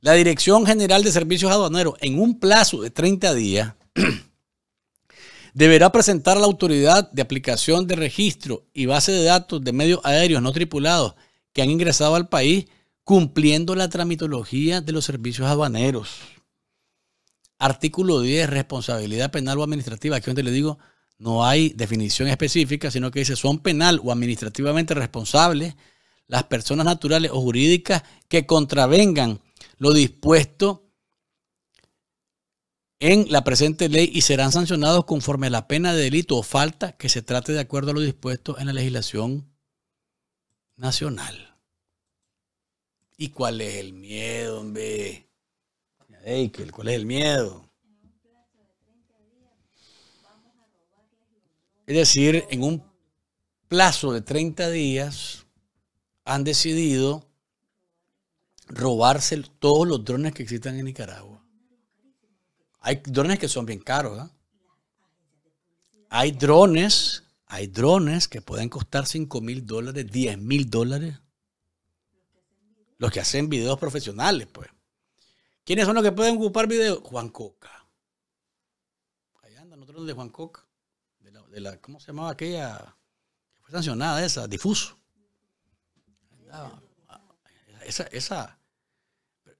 La Dirección General de Servicios Aduaneros, en un plazo de 30 días, deberá presentar a la autoridad de aplicación de registro y base de datos de medios aéreos no tripulados que han ingresado al país cumpliendo la tramitología de los servicios aduaneros. Artículo 10, responsabilidad penal o administrativa. Aquí donde le digo, no hay definición específica, sino que dice, son penal o administrativamente responsables las personas naturales o jurídicas que contravengan lo dispuesto en la presente ley y serán sancionados conforme a la pena de delito o falta que se trate de acuerdo a lo dispuesto en la legislación nacional. ¿Y cuál es el miedo, hombre? ¿cuál es el miedo? Es decir, en un plazo de 30 días han decidido robarse todos los drones que existan en Nicaragua. Hay drones que son bien caros. ¿ah? Hay drones, hay drones que pueden costar 5 mil dólares, 10 mil dólares. Los que hacen videos profesionales, pues. ¿Quiénes son los que pueden ocupar video? Juan Coca. Ahí andan otros de Juan Coca. ¿Cómo se llamaba aquella? fue sancionada esa, difuso. Ah, esa, esa.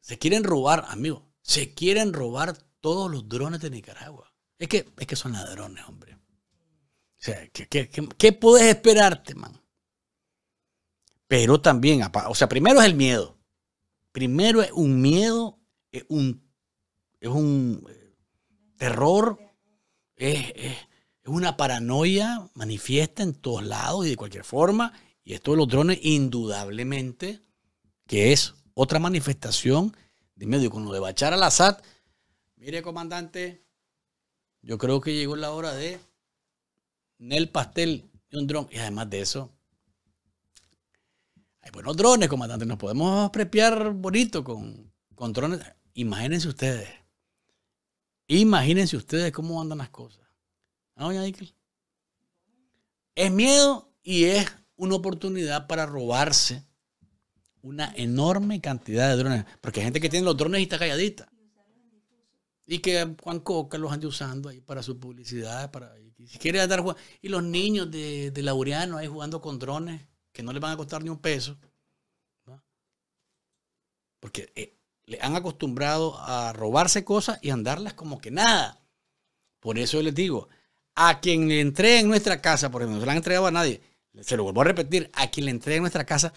Se quieren robar, amigo. Se quieren robar todos los drones de Nicaragua. Es que, es que son ladrones, hombre. O sea, qué, qué puedes esperarte, man? Pero también, o sea, primero es el miedo. Primero es un miedo es un, es un eh, terror, es, una paranoia manifiesta en todos lados y de cualquier forma. Y esto de los drones, indudablemente, que es otra manifestación de medio. Con lo de Bachar al-Assad, mire, comandante, yo creo que llegó la hora de Nel Pastel y un dron. Y además de eso, hay buenos drones, comandante. Nos podemos prepiar bonito con, con drones. Imagínense ustedes. Imagínense ustedes cómo andan las cosas. ¿No, ¿Ah, Es miedo y es una oportunidad para robarse una enorme cantidad de drones. Porque hay gente que tiene los drones y está calladita. Y que Juan Coca los ande usando ahí para su publicidad. Para, y quiere andar Y los niños de, de Laureano ahí jugando con drones que no les van a costar ni un peso. Porque eh, le han acostumbrado a robarse cosas y andarlas como que nada. Por eso les digo, a quien le entregue en nuestra casa, porque no se la han entregado a nadie, se lo vuelvo a repetir, a quien le entregue en nuestra casa,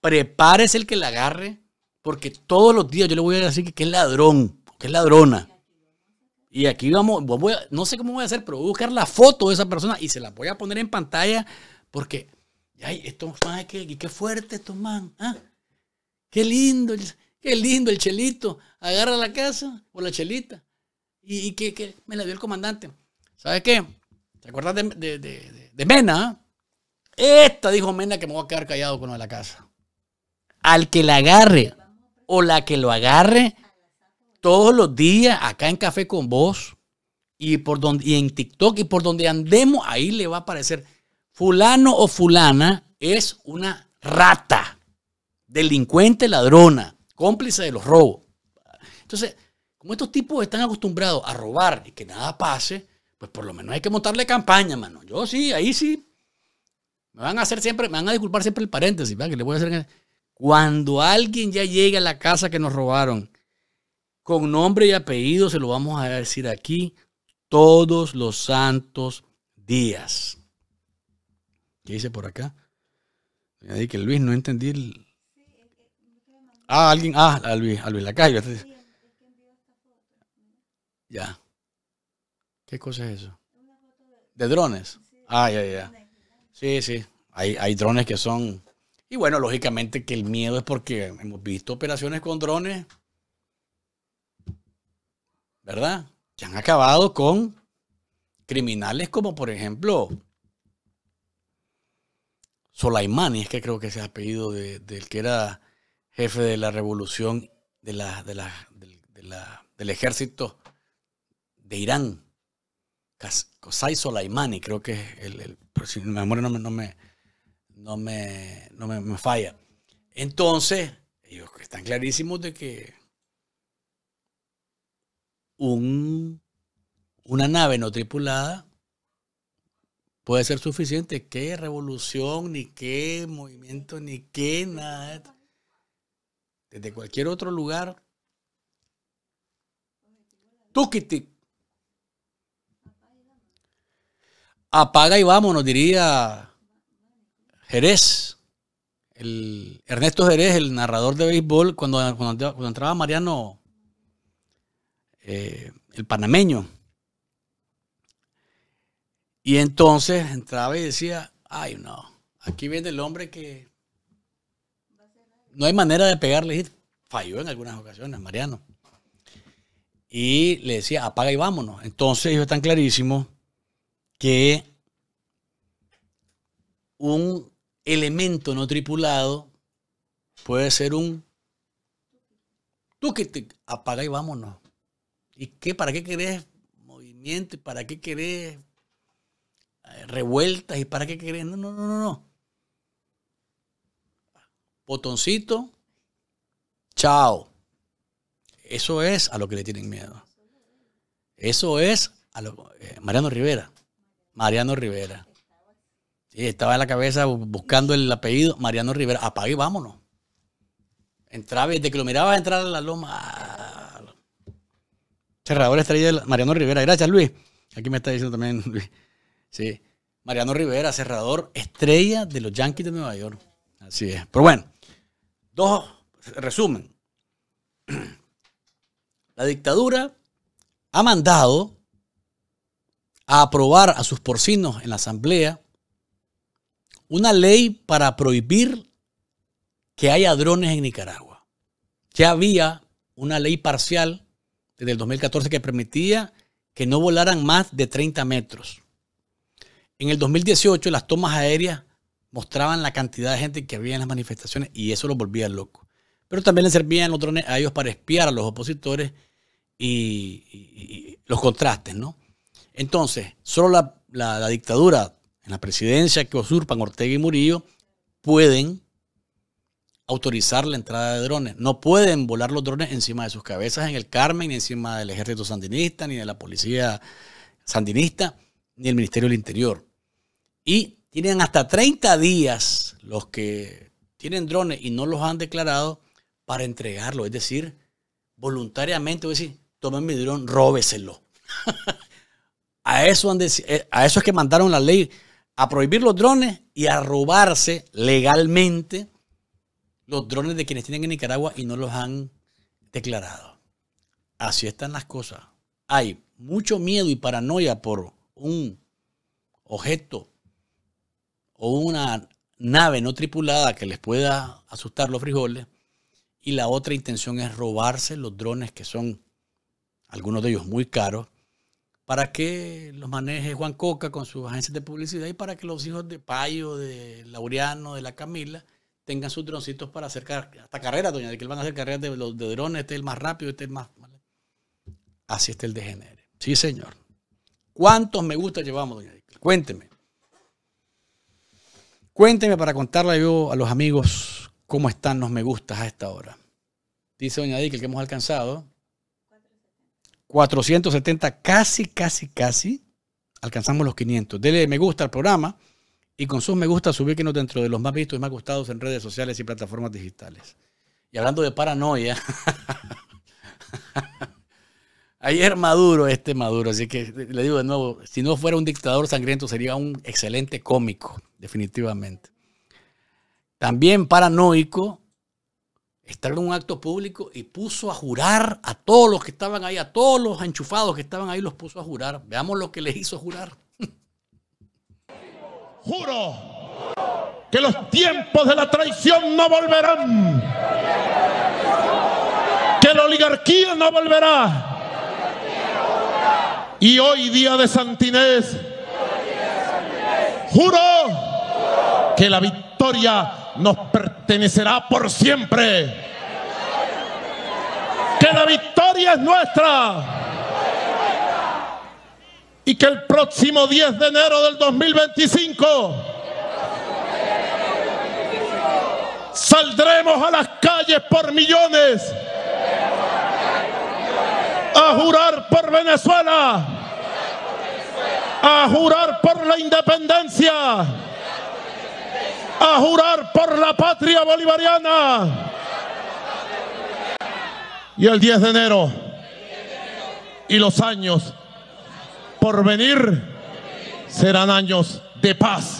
prepárese el que la agarre, porque todos los días yo le voy a decir que es ladrón, que es ladrona. Y aquí vamos, no sé cómo voy a hacer, pero voy a buscar la foto de esa persona y se la voy a poner en pantalla, porque, ay, estos man, qué, qué fuerte estos man, ¿ah? qué lindo. Qué lindo el chelito. Agarra la casa o la chelita. Y, que, me la dio el comandante. ¿Sabes qué? ¿Te acuerdas de, Mena? Esta dijo Mena que me voy a quedar callado con la casa. Al que la agarre o la que lo agarre, todos los días acá en Café con Vos y, por donde, y en TikTok y por donde andemos, ahí le va a aparecer. Fulano o fulana es una rata, delincuente, ladrona cómplice de los robos. Entonces, como estos tipos están acostumbrados a robar y que nada pase, pues por lo menos hay que montarle campaña, mano. Yo sí, ahí sí. Me van a hacer siempre, me van a disculpar siempre el paréntesis, ¿verdad? Que le voy a hacer. Cuando alguien ya llegue a la casa que nos robaron, con nombre y apellido, se lo vamos a decir aquí todos los santos días. ¿Qué dice por acá? que Luis, no entendí el, Ah, alguien, ah, a Luis, a Luis Ya. ¿Qué cosa es eso? ¿De drones? Ah, ya, ya. Sí, sí. Hay, hay drones que son... Y bueno, lógicamente que el miedo es porque hemos visto operaciones con drones, ¿verdad? Que han acabado con criminales como por ejemplo Soleimani, es que creo que ese apellido de, del que era jefe de la revolución de la, de del ejército de Irán, Qasai Soleimani, creo que es el, el si mi memoria no me, no me, no me, falla. Entonces, ellos están clarísimos de que una nave no tripulada puede ser suficiente. ¿Qué revolución, ni qué movimiento, ni qué nada? desde cualquier otro lugar. Tukitik. Apaga y vámonos, diría Jerez. El Ernesto Jerez, el narrador de béisbol, cuando, entraba Mariano, eh, el panameño. Y entonces entraba y decía, ay no, aquí viene el hombre que no hay manera de pegarle. Falló en algunas ocasiones, Mariano. Y le decía, apaga y vámonos. Entonces ellos están clarísimo que un elemento no tripulado puede ser un tú que te apaga y vámonos. ¿Y qué? ¿Para qué querés movimiento? para qué querés eh, revueltas? ¿Y para qué querés? No, no, no, no botoncito, chao. Eso es a lo que le tienen miedo. Eso es a lo, eh, Mariano Rivera. Mariano Rivera. Sí, estaba en la cabeza buscando el apellido Mariano Rivera. Apague vámonos. Entraba, desde que lo mirabas entrar a la loma. Ah, cerrador estrella de Mariano Rivera. Gracias, Luis. Aquí me está diciendo también Luis. Sí. Mariano Rivera, cerrador estrella de los Yankees de Nueva York. Así es. Pero bueno, Dos resumen. La dictadura ha mandado a aprobar a sus porcinos en la Asamblea una ley para prohibir que haya drones en Nicaragua. Ya había una ley parcial desde el 2014 que permitía que no volaran más de 30 metros. En el 2018 las tomas aéreas mostraban la cantidad de gente que había en las manifestaciones y eso los volvía locos. Pero también les servían los drones a ellos para espiar a los opositores y, los contrastes, ¿no? Entonces, solo la, dictadura en la presidencia que usurpan Ortega y Murillo pueden autorizar la entrada de drones. No pueden volar los drones encima de sus cabezas en el Carmen, ni encima del ejército sandinista, ni de la policía sandinista, ni del Ministerio del Interior. Y tienen hasta 30 días los que tienen drones y no los han declarado para entregarlo. Es decir, voluntariamente voy a decir, tomen mi dron, róbeselo. a, eso eh, a eso es que mandaron la ley, a prohibir los drones y a robarse legalmente los drones de quienes tienen en Nicaragua y no los han declarado. Así están las cosas. Hay mucho miedo y paranoia por un objeto o una nave no tripulada que les pueda asustar los frijoles. Y la otra intención es robarse los drones que son algunos de ellos muy caros, para que los maneje Juan Coca con sus agencias de publicidad y para que los hijos de Payo, de Laureano, de la Camila, tengan sus droncitos para hacer hasta carreras, doña, de que van a hacer carreras de los de drones, este es el más rápido, este es el más... Así está el degenere. Sí, señor. ¿Cuántos me gusta llevamos, doña Cuénteme. Cuénteme para contarle yo a los amigos cómo están los me gustas a esta hora. Dice Doña Dick, el que hemos alcanzado. 470, casi, casi, casi. Alcanzamos los 500. Dele me gusta al programa y con sus me gusta no dentro de los más vistos y más gustados en redes sociales y plataformas digitales. Y hablando de paranoia, ayer Maduro, este Maduro, así que le digo de nuevo, si no fuera un dictador sangriento sería un excelente cómico definitivamente. También paranoico, estar en un acto público y puso a jurar a todos los que estaban ahí, a todos los enchufados que estaban ahí, los puso a jurar. Veamos lo que les hizo jurar. Juro que los tiempos de la traición no volverán. Que la oligarquía no volverá. Y hoy día de Santinés, juro que la victoria nos pertenecerá por siempre. Que la victoria es nuestra. Y que el próximo 10 de enero del 2025 saldremos a las calles por millones a jurar por Venezuela, a jurar por la independencia a jurar por la patria bolivariana. Y el 10 de enero y los años por venir serán años de paz,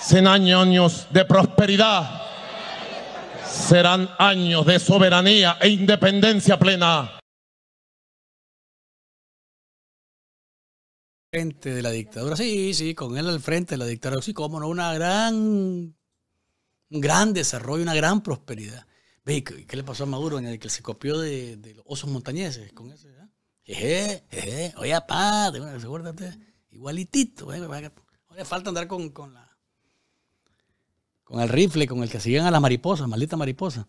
serán años de prosperidad, serán años de soberanía e independencia plena frente de la dictadura. Sí, sí, con él al frente de la dictadura. Sí, cómo no, una gran, un gran desarrollo, una gran prosperidad. Ve, ¿qué le pasó a Maduro en el que se copió de, los osos montañeses con ese? Ah? Jeje, jeje, oye, pa, igualitito. Eh, falta andar con, con, la, con el rifle, con el que siguen a las mariposas, maldita mariposa.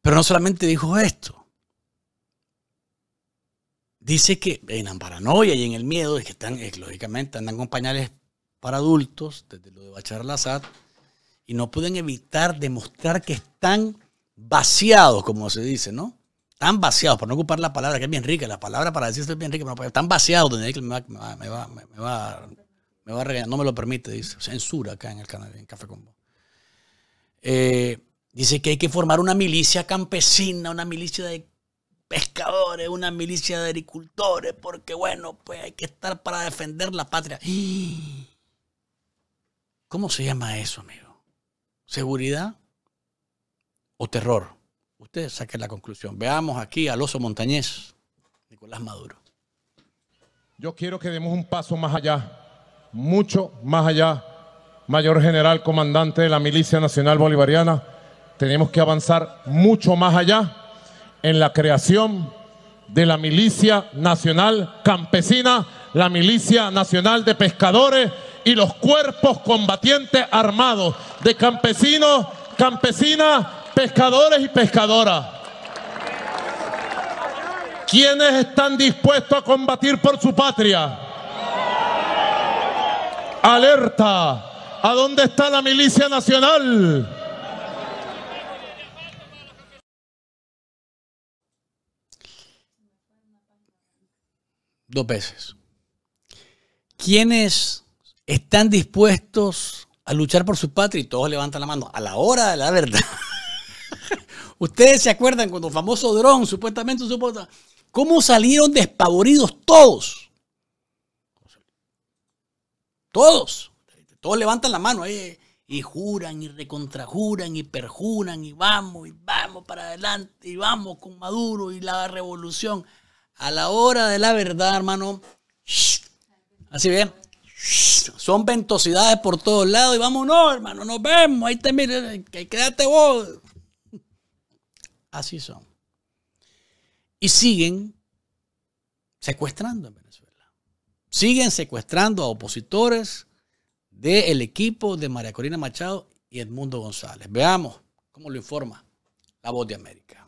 Pero no solamente dijo esto dice que en la paranoia y en el miedo, es que están, eh, lógicamente, andan con pañales para adultos, desde lo de Bachar al y no pueden evitar demostrar que están vaciados, como se dice, ¿no? tan vaciados, para no ocupar la palabra, que es bien rica, la palabra para decirse es bien rica, pero pues, están vaciados, me va, me va, a no me lo permite, dice, censura acá en el canal, en Café Combo. Eh, dice que hay que formar una milicia campesina, una milicia de pescadores, una milicia de agricultores, porque bueno, pues hay que estar para defender la patria. ¿Cómo se llama eso, amigo? ¿Seguridad o terror? Ustedes saquen la conclusión. Veamos aquí al oso montañés, Nicolás Maduro. Yo quiero que demos un paso más allá, mucho más allá. Mayor General Comandante de la Milicia Nacional Bolivariana, tenemos que avanzar mucho más allá en la creación de la Milicia Nacional Campesina, la Milicia Nacional de Pescadores y los cuerpos combatientes armados de campesinos, campesinas, pescadores y pescadoras. ¿Quiénes están dispuestos a combatir por su patria? ¡Alerta! ¿A dónde está la milicia nacional? dos veces. ¿Quiénes están dispuestos a luchar por su patria? Y todos levantan la mano a la hora de la verdad. Ustedes se acuerdan cuando el famoso dron supuestamente, supuestamente cómo salieron despavoridos todos. Todos. Todos levantan la mano eh, y juran y recontrajuran y perjuran y vamos y vamos para adelante y vamos con Maduro y la revolución. A la hora de la verdad, hermano. Así bien. Son ventosidades por todos lados y vámonos, hermano, nos vemos. Ahí te miren, que quédate vos. Así son. Y siguen secuestrando en Venezuela. Siguen secuestrando a opositores del equipo de María Corina Machado y Edmundo González. Veamos cómo lo informa la voz de América.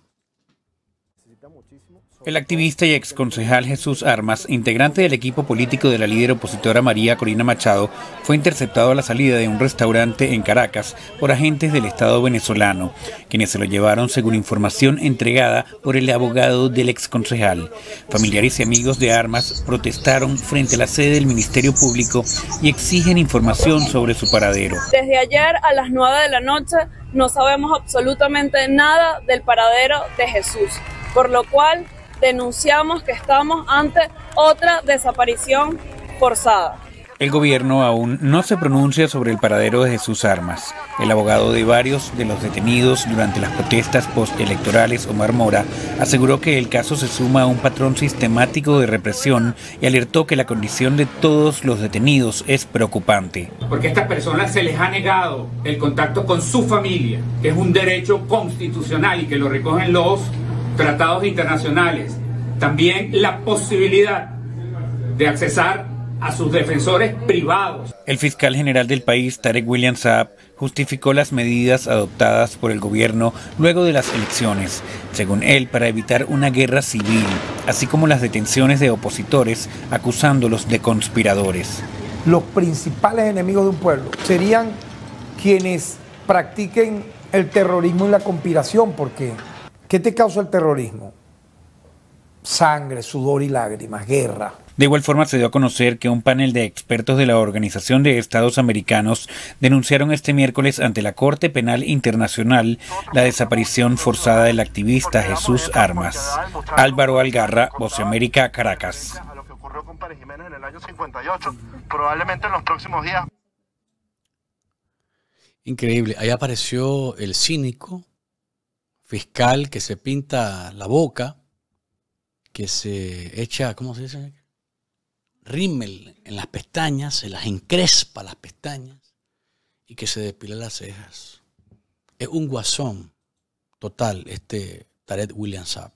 El activista y exconcejal Jesús Armas, integrante del equipo político de la líder opositora María Corina Machado, fue interceptado a la salida de un restaurante en Caracas por agentes del Estado venezolano, quienes se lo llevaron según información entregada por el abogado del exconcejal. Familiares y amigos de Armas protestaron frente a la sede del Ministerio Público y exigen información sobre su paradero. Desde ayer a las 9 de la noche no sabemos absolutamente nada del paradero de Jesús, por lo cual denunciamos que estamos ante otra desaparición forzada. El gobierno aún no se pronuncia sobre el paradero de sus Armas. El abogado de varios de los detenidos durante las protestas postelectorales, Omar Mora, aseguró que el caso se suma a un patrón sistemático de represión y alertó que la condición de todos los detenidos es preocupante. Porque a estas personas se les ha negado el contacto con su familia, que es un derecho constitucional y que lo recogen los tratados internacionales, también la posibilidad de accesar a sus defensores privados. El fiscal general del país, Tarek William Saab, justificó las medidas adoptadas por el gobierno luego de las elecciones, según él, para evitar una guerra civil, así como las detenciones de opositores acusándolos de conspiradores. Los principales enemigos de un pueblo serían quienes practiquen el terrorismo y la conspiración, porque ¿Qué te causó el terrorismo? Sangre, sudor y lágrimas, guerra. De igual forma, se dio a conocer que un panel de expertos de la Organización de Estados Americanos denunciaron este miércoles ante la Corte Penal Internacional la desaparición forzada del activista Jesús Armas. Álvaro Algarra, América, Caracas. Increíble. Ahí apareció el cínico, fiscal que se pinta la boca, que se echa, ¿cómo se dice? Rímel en las pestañas, se las encrespa las pestañas y que se depila las cejas. Es un guasón total este Tarek William Saab.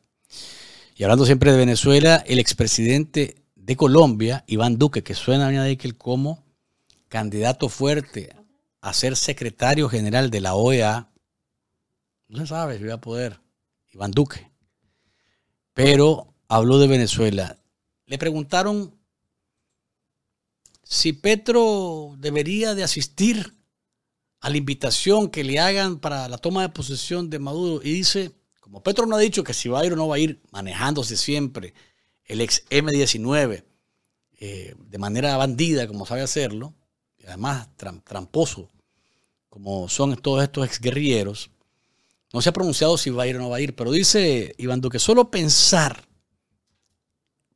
Y hablando siempre de Venezuela, el expresidente de Colombia, Iván Duque, que suena a el como candidato fuerte a ser secretario general de la OEA, no se sabe si va a poder Iván Duque. Pero habló de Venezuela. Le preguntaron si Petro debería de asistir a la invitación que le hagan para la toma de posesión de Maduro. Y dice, como Petro no ha dicho que si va a ir o no va a ir, manejándose siempre el ex M19 eh, de manera bandida, como sabe hacerlo, y además tramposo, como son todos estos ex guerrilleros. No se ha pronunciado si va a ir o no va a ir, pero dice Iván Duque, solo pensar,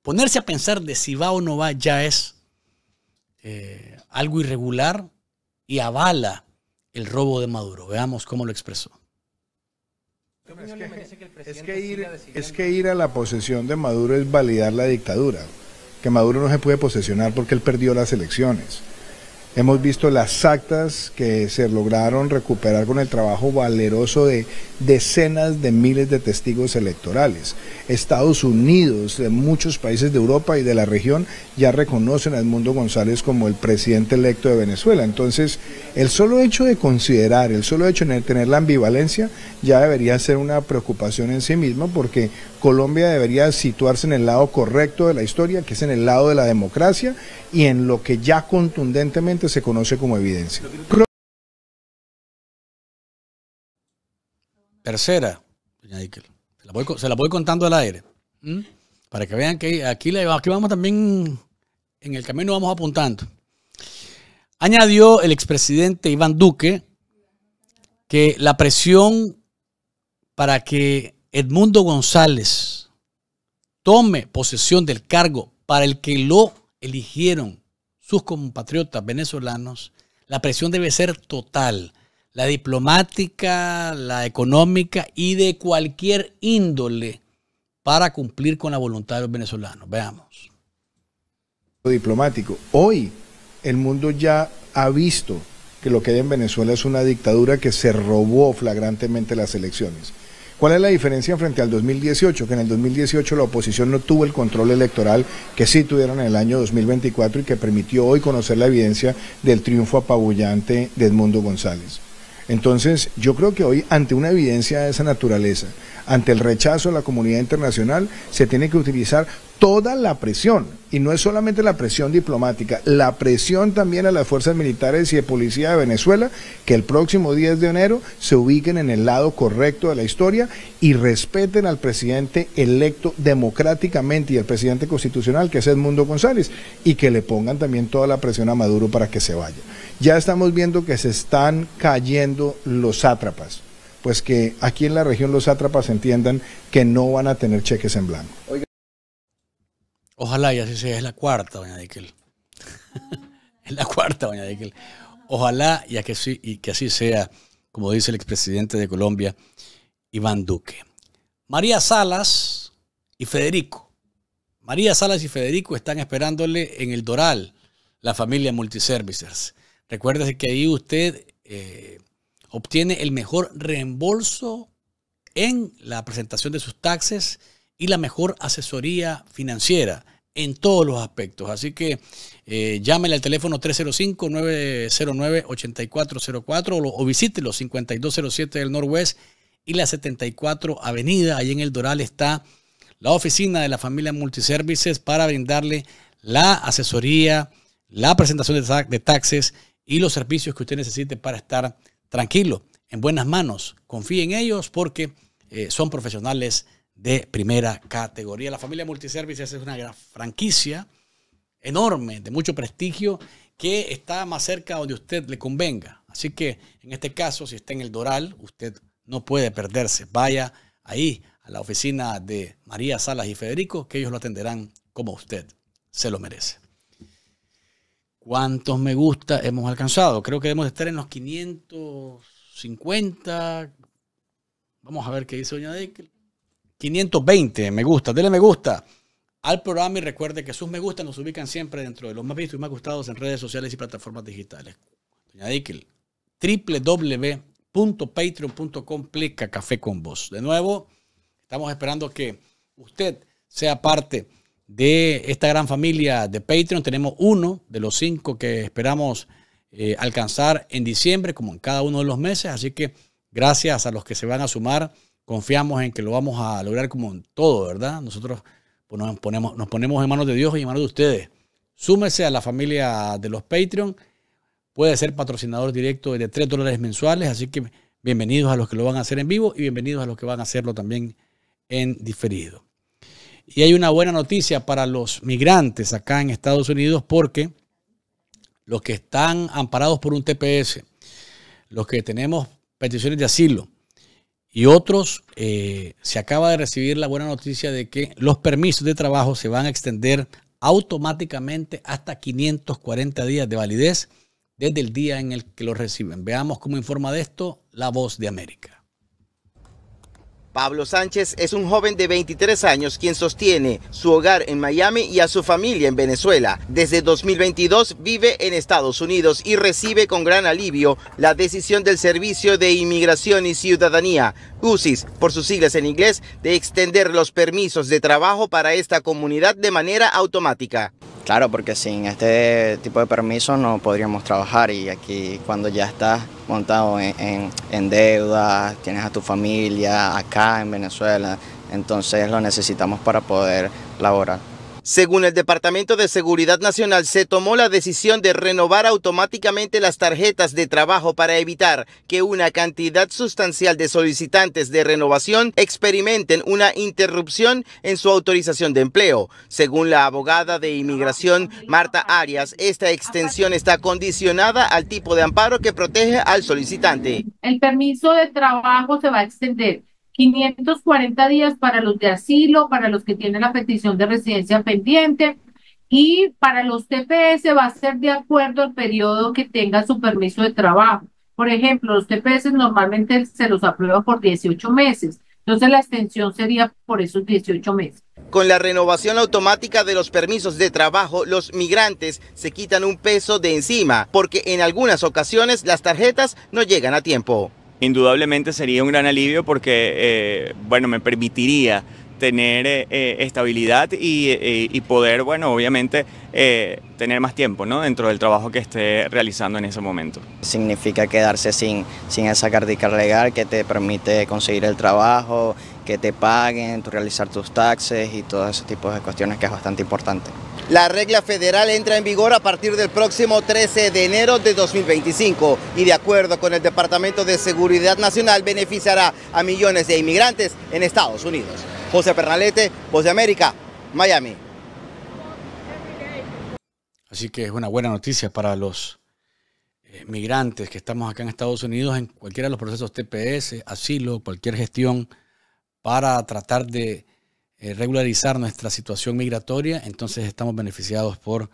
ponerse a pensar de si va o no va ya es eh, algo irregular y avala el robo de Maduro. Veamos cómo lo expresó. ir, es que ir a la posesión de Maduro es validar la dictadura, que Maduro no se puede posesionar porque él perdió las elecciones. Hemos visto las actas que se lograron recuperar con el trabajo valeroso de decenas de miles de testigos electorales. Estados Unidos, de muchos países de Europa y de la región ya reconocen a Edmundo González como el presidente electo de Venezuela. Entonces, el solo hecho de considerar, el solo hecho de tener la ambivalencia, ya debería ser una preocupación en sí mismo porque Colombia debería situarse en el lado correcto de la historia, que es en el lado de la democracia y en lo que ya contundentemente se conoce como evidencia. Tercera, se la voy, contando al aire, para que vean que aquí, aquí vamos también, en el camino vamos apuntando. Añadió el expresidente Iván Duque que la presión para que Edmundo González tome posesión del cargo para el que lo eligieron sus compatriotas venezolanos, la presión debe ser total, la diplomática, la económica y de cualquier índole para cumplir con la voluntad de los venezolanos. Veamos. Diplomático. Hoy el mundo ya ha visto que lo que hay en Venezuela es una dictadura que se robó flagrantemente las elecciones. ¿Cuál es la diferencia frente al 2018? Que en el 2018 la oposición no tuvo el control electoral que sí tuvieron en el año 2024 y que permitió hoy conocer la evidencia del triunfo apabullante de Edmundo González. Entonces, yo creo que hoy, ante una evidencia de esa naturaleza, ante el rechazo de la comunidad internacional, se tiene que utilizar toda la presión, y no es solamente la presión diplomática, la presión también a las fuerzas militares y de policía de Venezuela, que el próximo 10 de enero se ubiquen en el lado correcto de la historia y respeten al presidente electo democráticamente y al presidente constitucional, que es Edmundo González, y que le pongan también toda la presión a Maduro para que se vaya. Ya estamos viendo que se están cayendo los sátrapas pues que aquí en la región los sátrapas entiendan que no van a tener cheques en blanco. Ojalá y así sea, es la cuarta, doña Dickel. es la cuarta, doña Ojalá y, que sí, y que así sea, como dice el expresidente de Colombia, Iván Duque. María Salas y Federico. María Salas y Federico están esperándole en el Doral, la familia Multiservices. Recuérdese que ahí usted eh, obtiene el mejor reembolso en la presentación de sus taxes y la mejor asesoría financiera en todos los aspectos. Así que eh, llámele al teléfono 305-909-8404 o, o visite los 5207 del Norwest y la 74 Avenida. Ahí en el Doral está la oficina de la familia Multiservices para brindarle la asesoría, la presentación de, de taxes y los servicios que usted necesite para estar tranquilo, en buenas manos, confíe en ellos porque eh, son profesionales de primera categoría. La familia Multiservices es una gran franquicia enorme, de mucho prestigio, que está más cerca donde usted le convenga. Así que en este caso, si está en el Doral, usted no puede perderse. Vaya ahí a la oficina de María Salas y Federico, que ellos lo atenderán como usted se lo merece cuántos me gusta hemos alcanzado. Creo que debemos estar en los 550. Vamos a ver qué dice Doña Dekel. 520 me gusta. Dele me gusta al programa y recuerde que sus me gusta nos ubican siempre dentro de los más vistos y más gustados en redes sociales y plataformas digitales. Doña Dekel, www.patreon.com pleca café con vos. De nuevo, estamos esperando que usted sea parte de esta gran familia de Patreon. Tenemos uno de los cinco que esperamos eh, alcanzar en diciembre, como en cada uno de los meses. Así que gracias a los que se van a sumar, confiamos en que lo vamos a lograr como en todo, ¿verdad? Nosotros pues, nos, ponemos, nos ponemos en manos de Dios y en manos de ustedes. Súmese a la familia de los Patreon. Puede ser patrocinador directo de 3 dólares mensuales, así que bienvenidos a los que lo van a hacer en vivo y bienvenidos a los que van a hacerlo también en diferido. Y hay una buena noticia para los migrantes acá en Estados Unidos porque los que están amparados por un TPS, los que tenemos peticiones de asilo y otros, eh, se acaba de recibir la buena noticia de que los permisos de trabajo se van a extender automáticamente hasta 540 días de validez desde el día en el que los reciben. Veamos cómo informa de esto la voz de América. Pablo Sánchez es un joven de 23 años quien sostiene su hogar en Miami y a su familia en Venezuela. Desde 2022 vive en Estados Unidos y recibe con gran alivio la decisión del Servicio de Inmigración y Ciudadanía, UCIS, por sus siglas en inglés, de extender los permisos de trabajo para esta comunidad de manera automática. Claro, porque sin este tipo de permiso no podríamos trabajar y aquí cuando ya estás montado en, en, tienes a tu familia acá en Venezuela, entonces lo necesitamos para poder laborar. Según el Departamento de Seguridad Nacional, se tomó la decisión de renovar automáticamente las tarjetas de trabajo para evitar que una cantidad sustancial de solicitantes de renovación experimenten una interrupción en su autorización de empleo. Según la abogada de inmigración Marta Arias, esta extensión está condicionada al tipo de amparo que protege al solicitante. El permiso de trabajo se va a extender 540 días para los de asilo, para los que tienen la petición de residencia pendiente y para los TPS va a ser de acuerdo al periodo que tenga su permiso de trabajo. Por ejemplo, los TPS normalmente se los aprueba por 18 meses. Entonces la extensión sería por esos 18 meses. Con la renovación automática de los permisos de trabajo, los migrantes se quitan un peso de encima, porque en algunas ocasiones las tarjetas no llegan a tiempo indudablemente sería un gran alivio porque, eh, me permitiría tener eh, eh, estabilidad y, poder, obviamente tener más tiempo dentro del trabajo que esté realizando en ese momento. Significa quedarse sin, esa carta legal que te permite conseguir el trabajo, que te paguen, realizar tus taxes y todo ese tipo de cuestiones que es bastante importante. La regla federal entra en vigor a partir del próximo 13 de enero de 2025 y de acuerdo con el Departamento de Seguridad Nacional beneficiará a millones de inmigrantes en Estados Unidos. José Pernalete, Voz de América, Miami. Así que es una buena noticia para los eh, migrantes que estamos acá en Estados Unidos en cualquiera de los procesos TPS, asilo, cualquier gestión para tratar de eh, regularizar nuestra situación migratoria, entonces estamos beneficiados por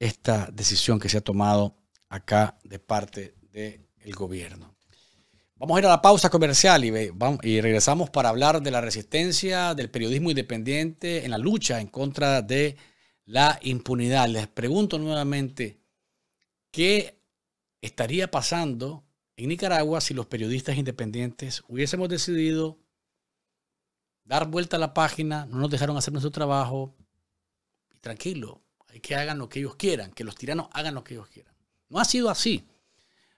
esta decisión que se ha tomado acá de parte del gobierno. Vamos a ir a la pausa comercial y regresamos para hablar de la resistencia del periodismo independiente en la lucha en contra de la impunidad. Les pregunto nuevamente, ¿qué estaría pasando en Nicaragua si los periodistas independientes hubiésemos decidido dar vuelta a la página, no nos dejaron hacer nuestro trabajo. Y tranquilo, hay que hagan lo que ellos quieran, que los tiranos hagan lo que ellos quieran. No ha sido así,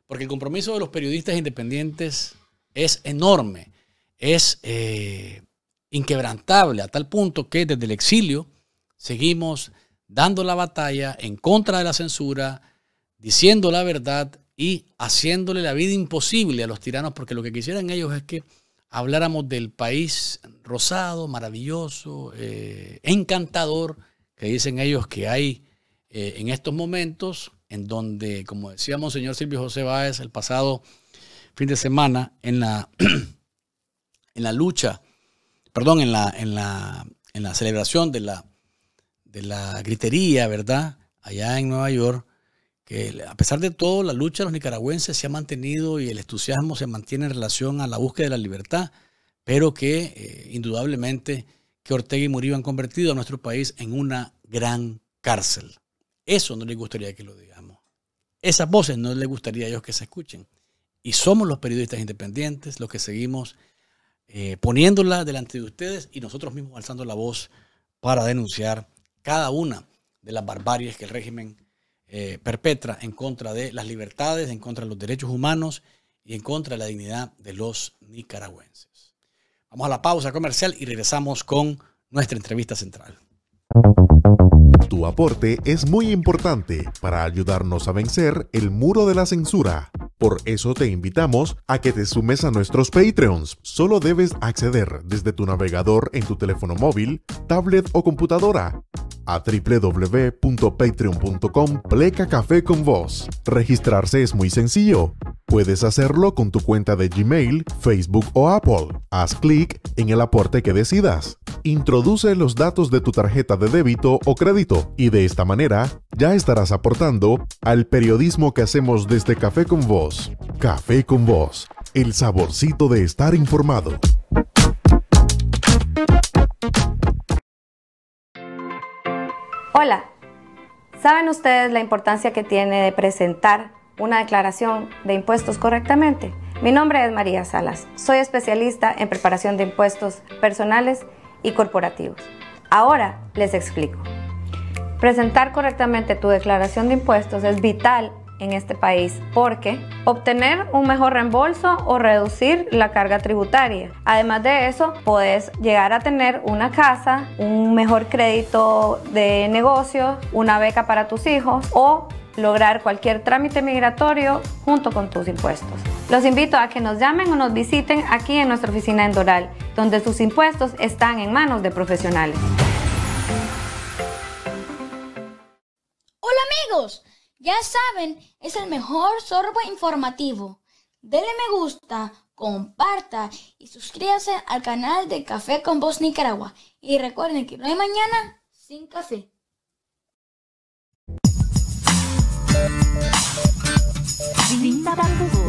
porque el compromiso de los periodistas independientes es enorme, es eh, inquebrantable a tal punto que desde el exilio seguimos dando la batalla en contra de la censura, diciendo la verdad y haciéndole la vida imposible a los tiranos, porque lo que quisieran ellos es que habláramos del país rosado, maravilloso, eh, encantador, que dicen ellos que hay eh, en estos momentos, en donde, como decíamos, señor Silvio José Báez, el pasado fin de semana, en la, en la lucha, perdón, en la, en la, en la celebración de la, de la gritería, ¿verdad? Allá en Nueva York, que a pesar de todo, la lucha de los nicaragüenses se ha mantenido y el entusiasmo se mantiene en relación a la búsqueda de la libertad pero que eh, indudablemente que Ortega y Murillo han convertido a nuestro país en una gran cárcel. Eso no les gustaría que lo digamos. Esas voces no les gustaría a ellos que se escuchen. Y somos los periodistas independientes los que seguimos eh, poniéndola delante de ustedes y nosotros mismos alzando la voz para denunciar cada una de las barbaries que el régimen eh, perpetra en contra de las libertades, en contra de los derechos humanos y en contra de la dignidad de los nicaragüenses. Vamos a la pausa comercial y regresamos con nuestra entrevista central. Tu aporte es muy importante para ayudarnos a vencer el muro de la censura. Por eso te invitamos a que te sumes a nuestros Patreons. Solo debes acceder desde tu navegador en tu teléfono móvil, tablet o computadora a www.patreon.com pleca café con vos. Registrarse es muy sencillo. Puedes hacerlo con tu cuenta de Gmail, Facebook o Apple. Haz clic en el aporte que decidas. Introduce los datos de tu tarjeta de débito o crédito y de esta manera ya estarás aportando al periodismo que hacemos desde Café con Voz. Café con Voz, el saborcito de estar informado. Hola, ¿saben ustedes la importancia que tiene de presentar una declaración de impuestos correctamente? Mi nombre es María Salas, soy especialista en preparación de impuestos personales y corporativos. Ahora les explico. Presentar correctamente tu declaración de impuestos es vital en este país porque obtener un mejor reembolso o reducir la carga tributaria. Además de eso, puedes llegar a tener una casa, un mejor crédito de negocio, una beca para tus hijos o lograr cualquier trámite migratorio junto con tus impuestos. Los invito a que nos llamen o nos visiten aquí en nuestra oficina en Doral, donde sus impuestos están en manos de profesionales. Hola amigos, ya saben, es el mejor sorbo informativo. Denle me gusta, comparta y suscríbase al canal de Café con Voz Nicaragua. Y recuerden que no hay mañana sin café. 林丹不火。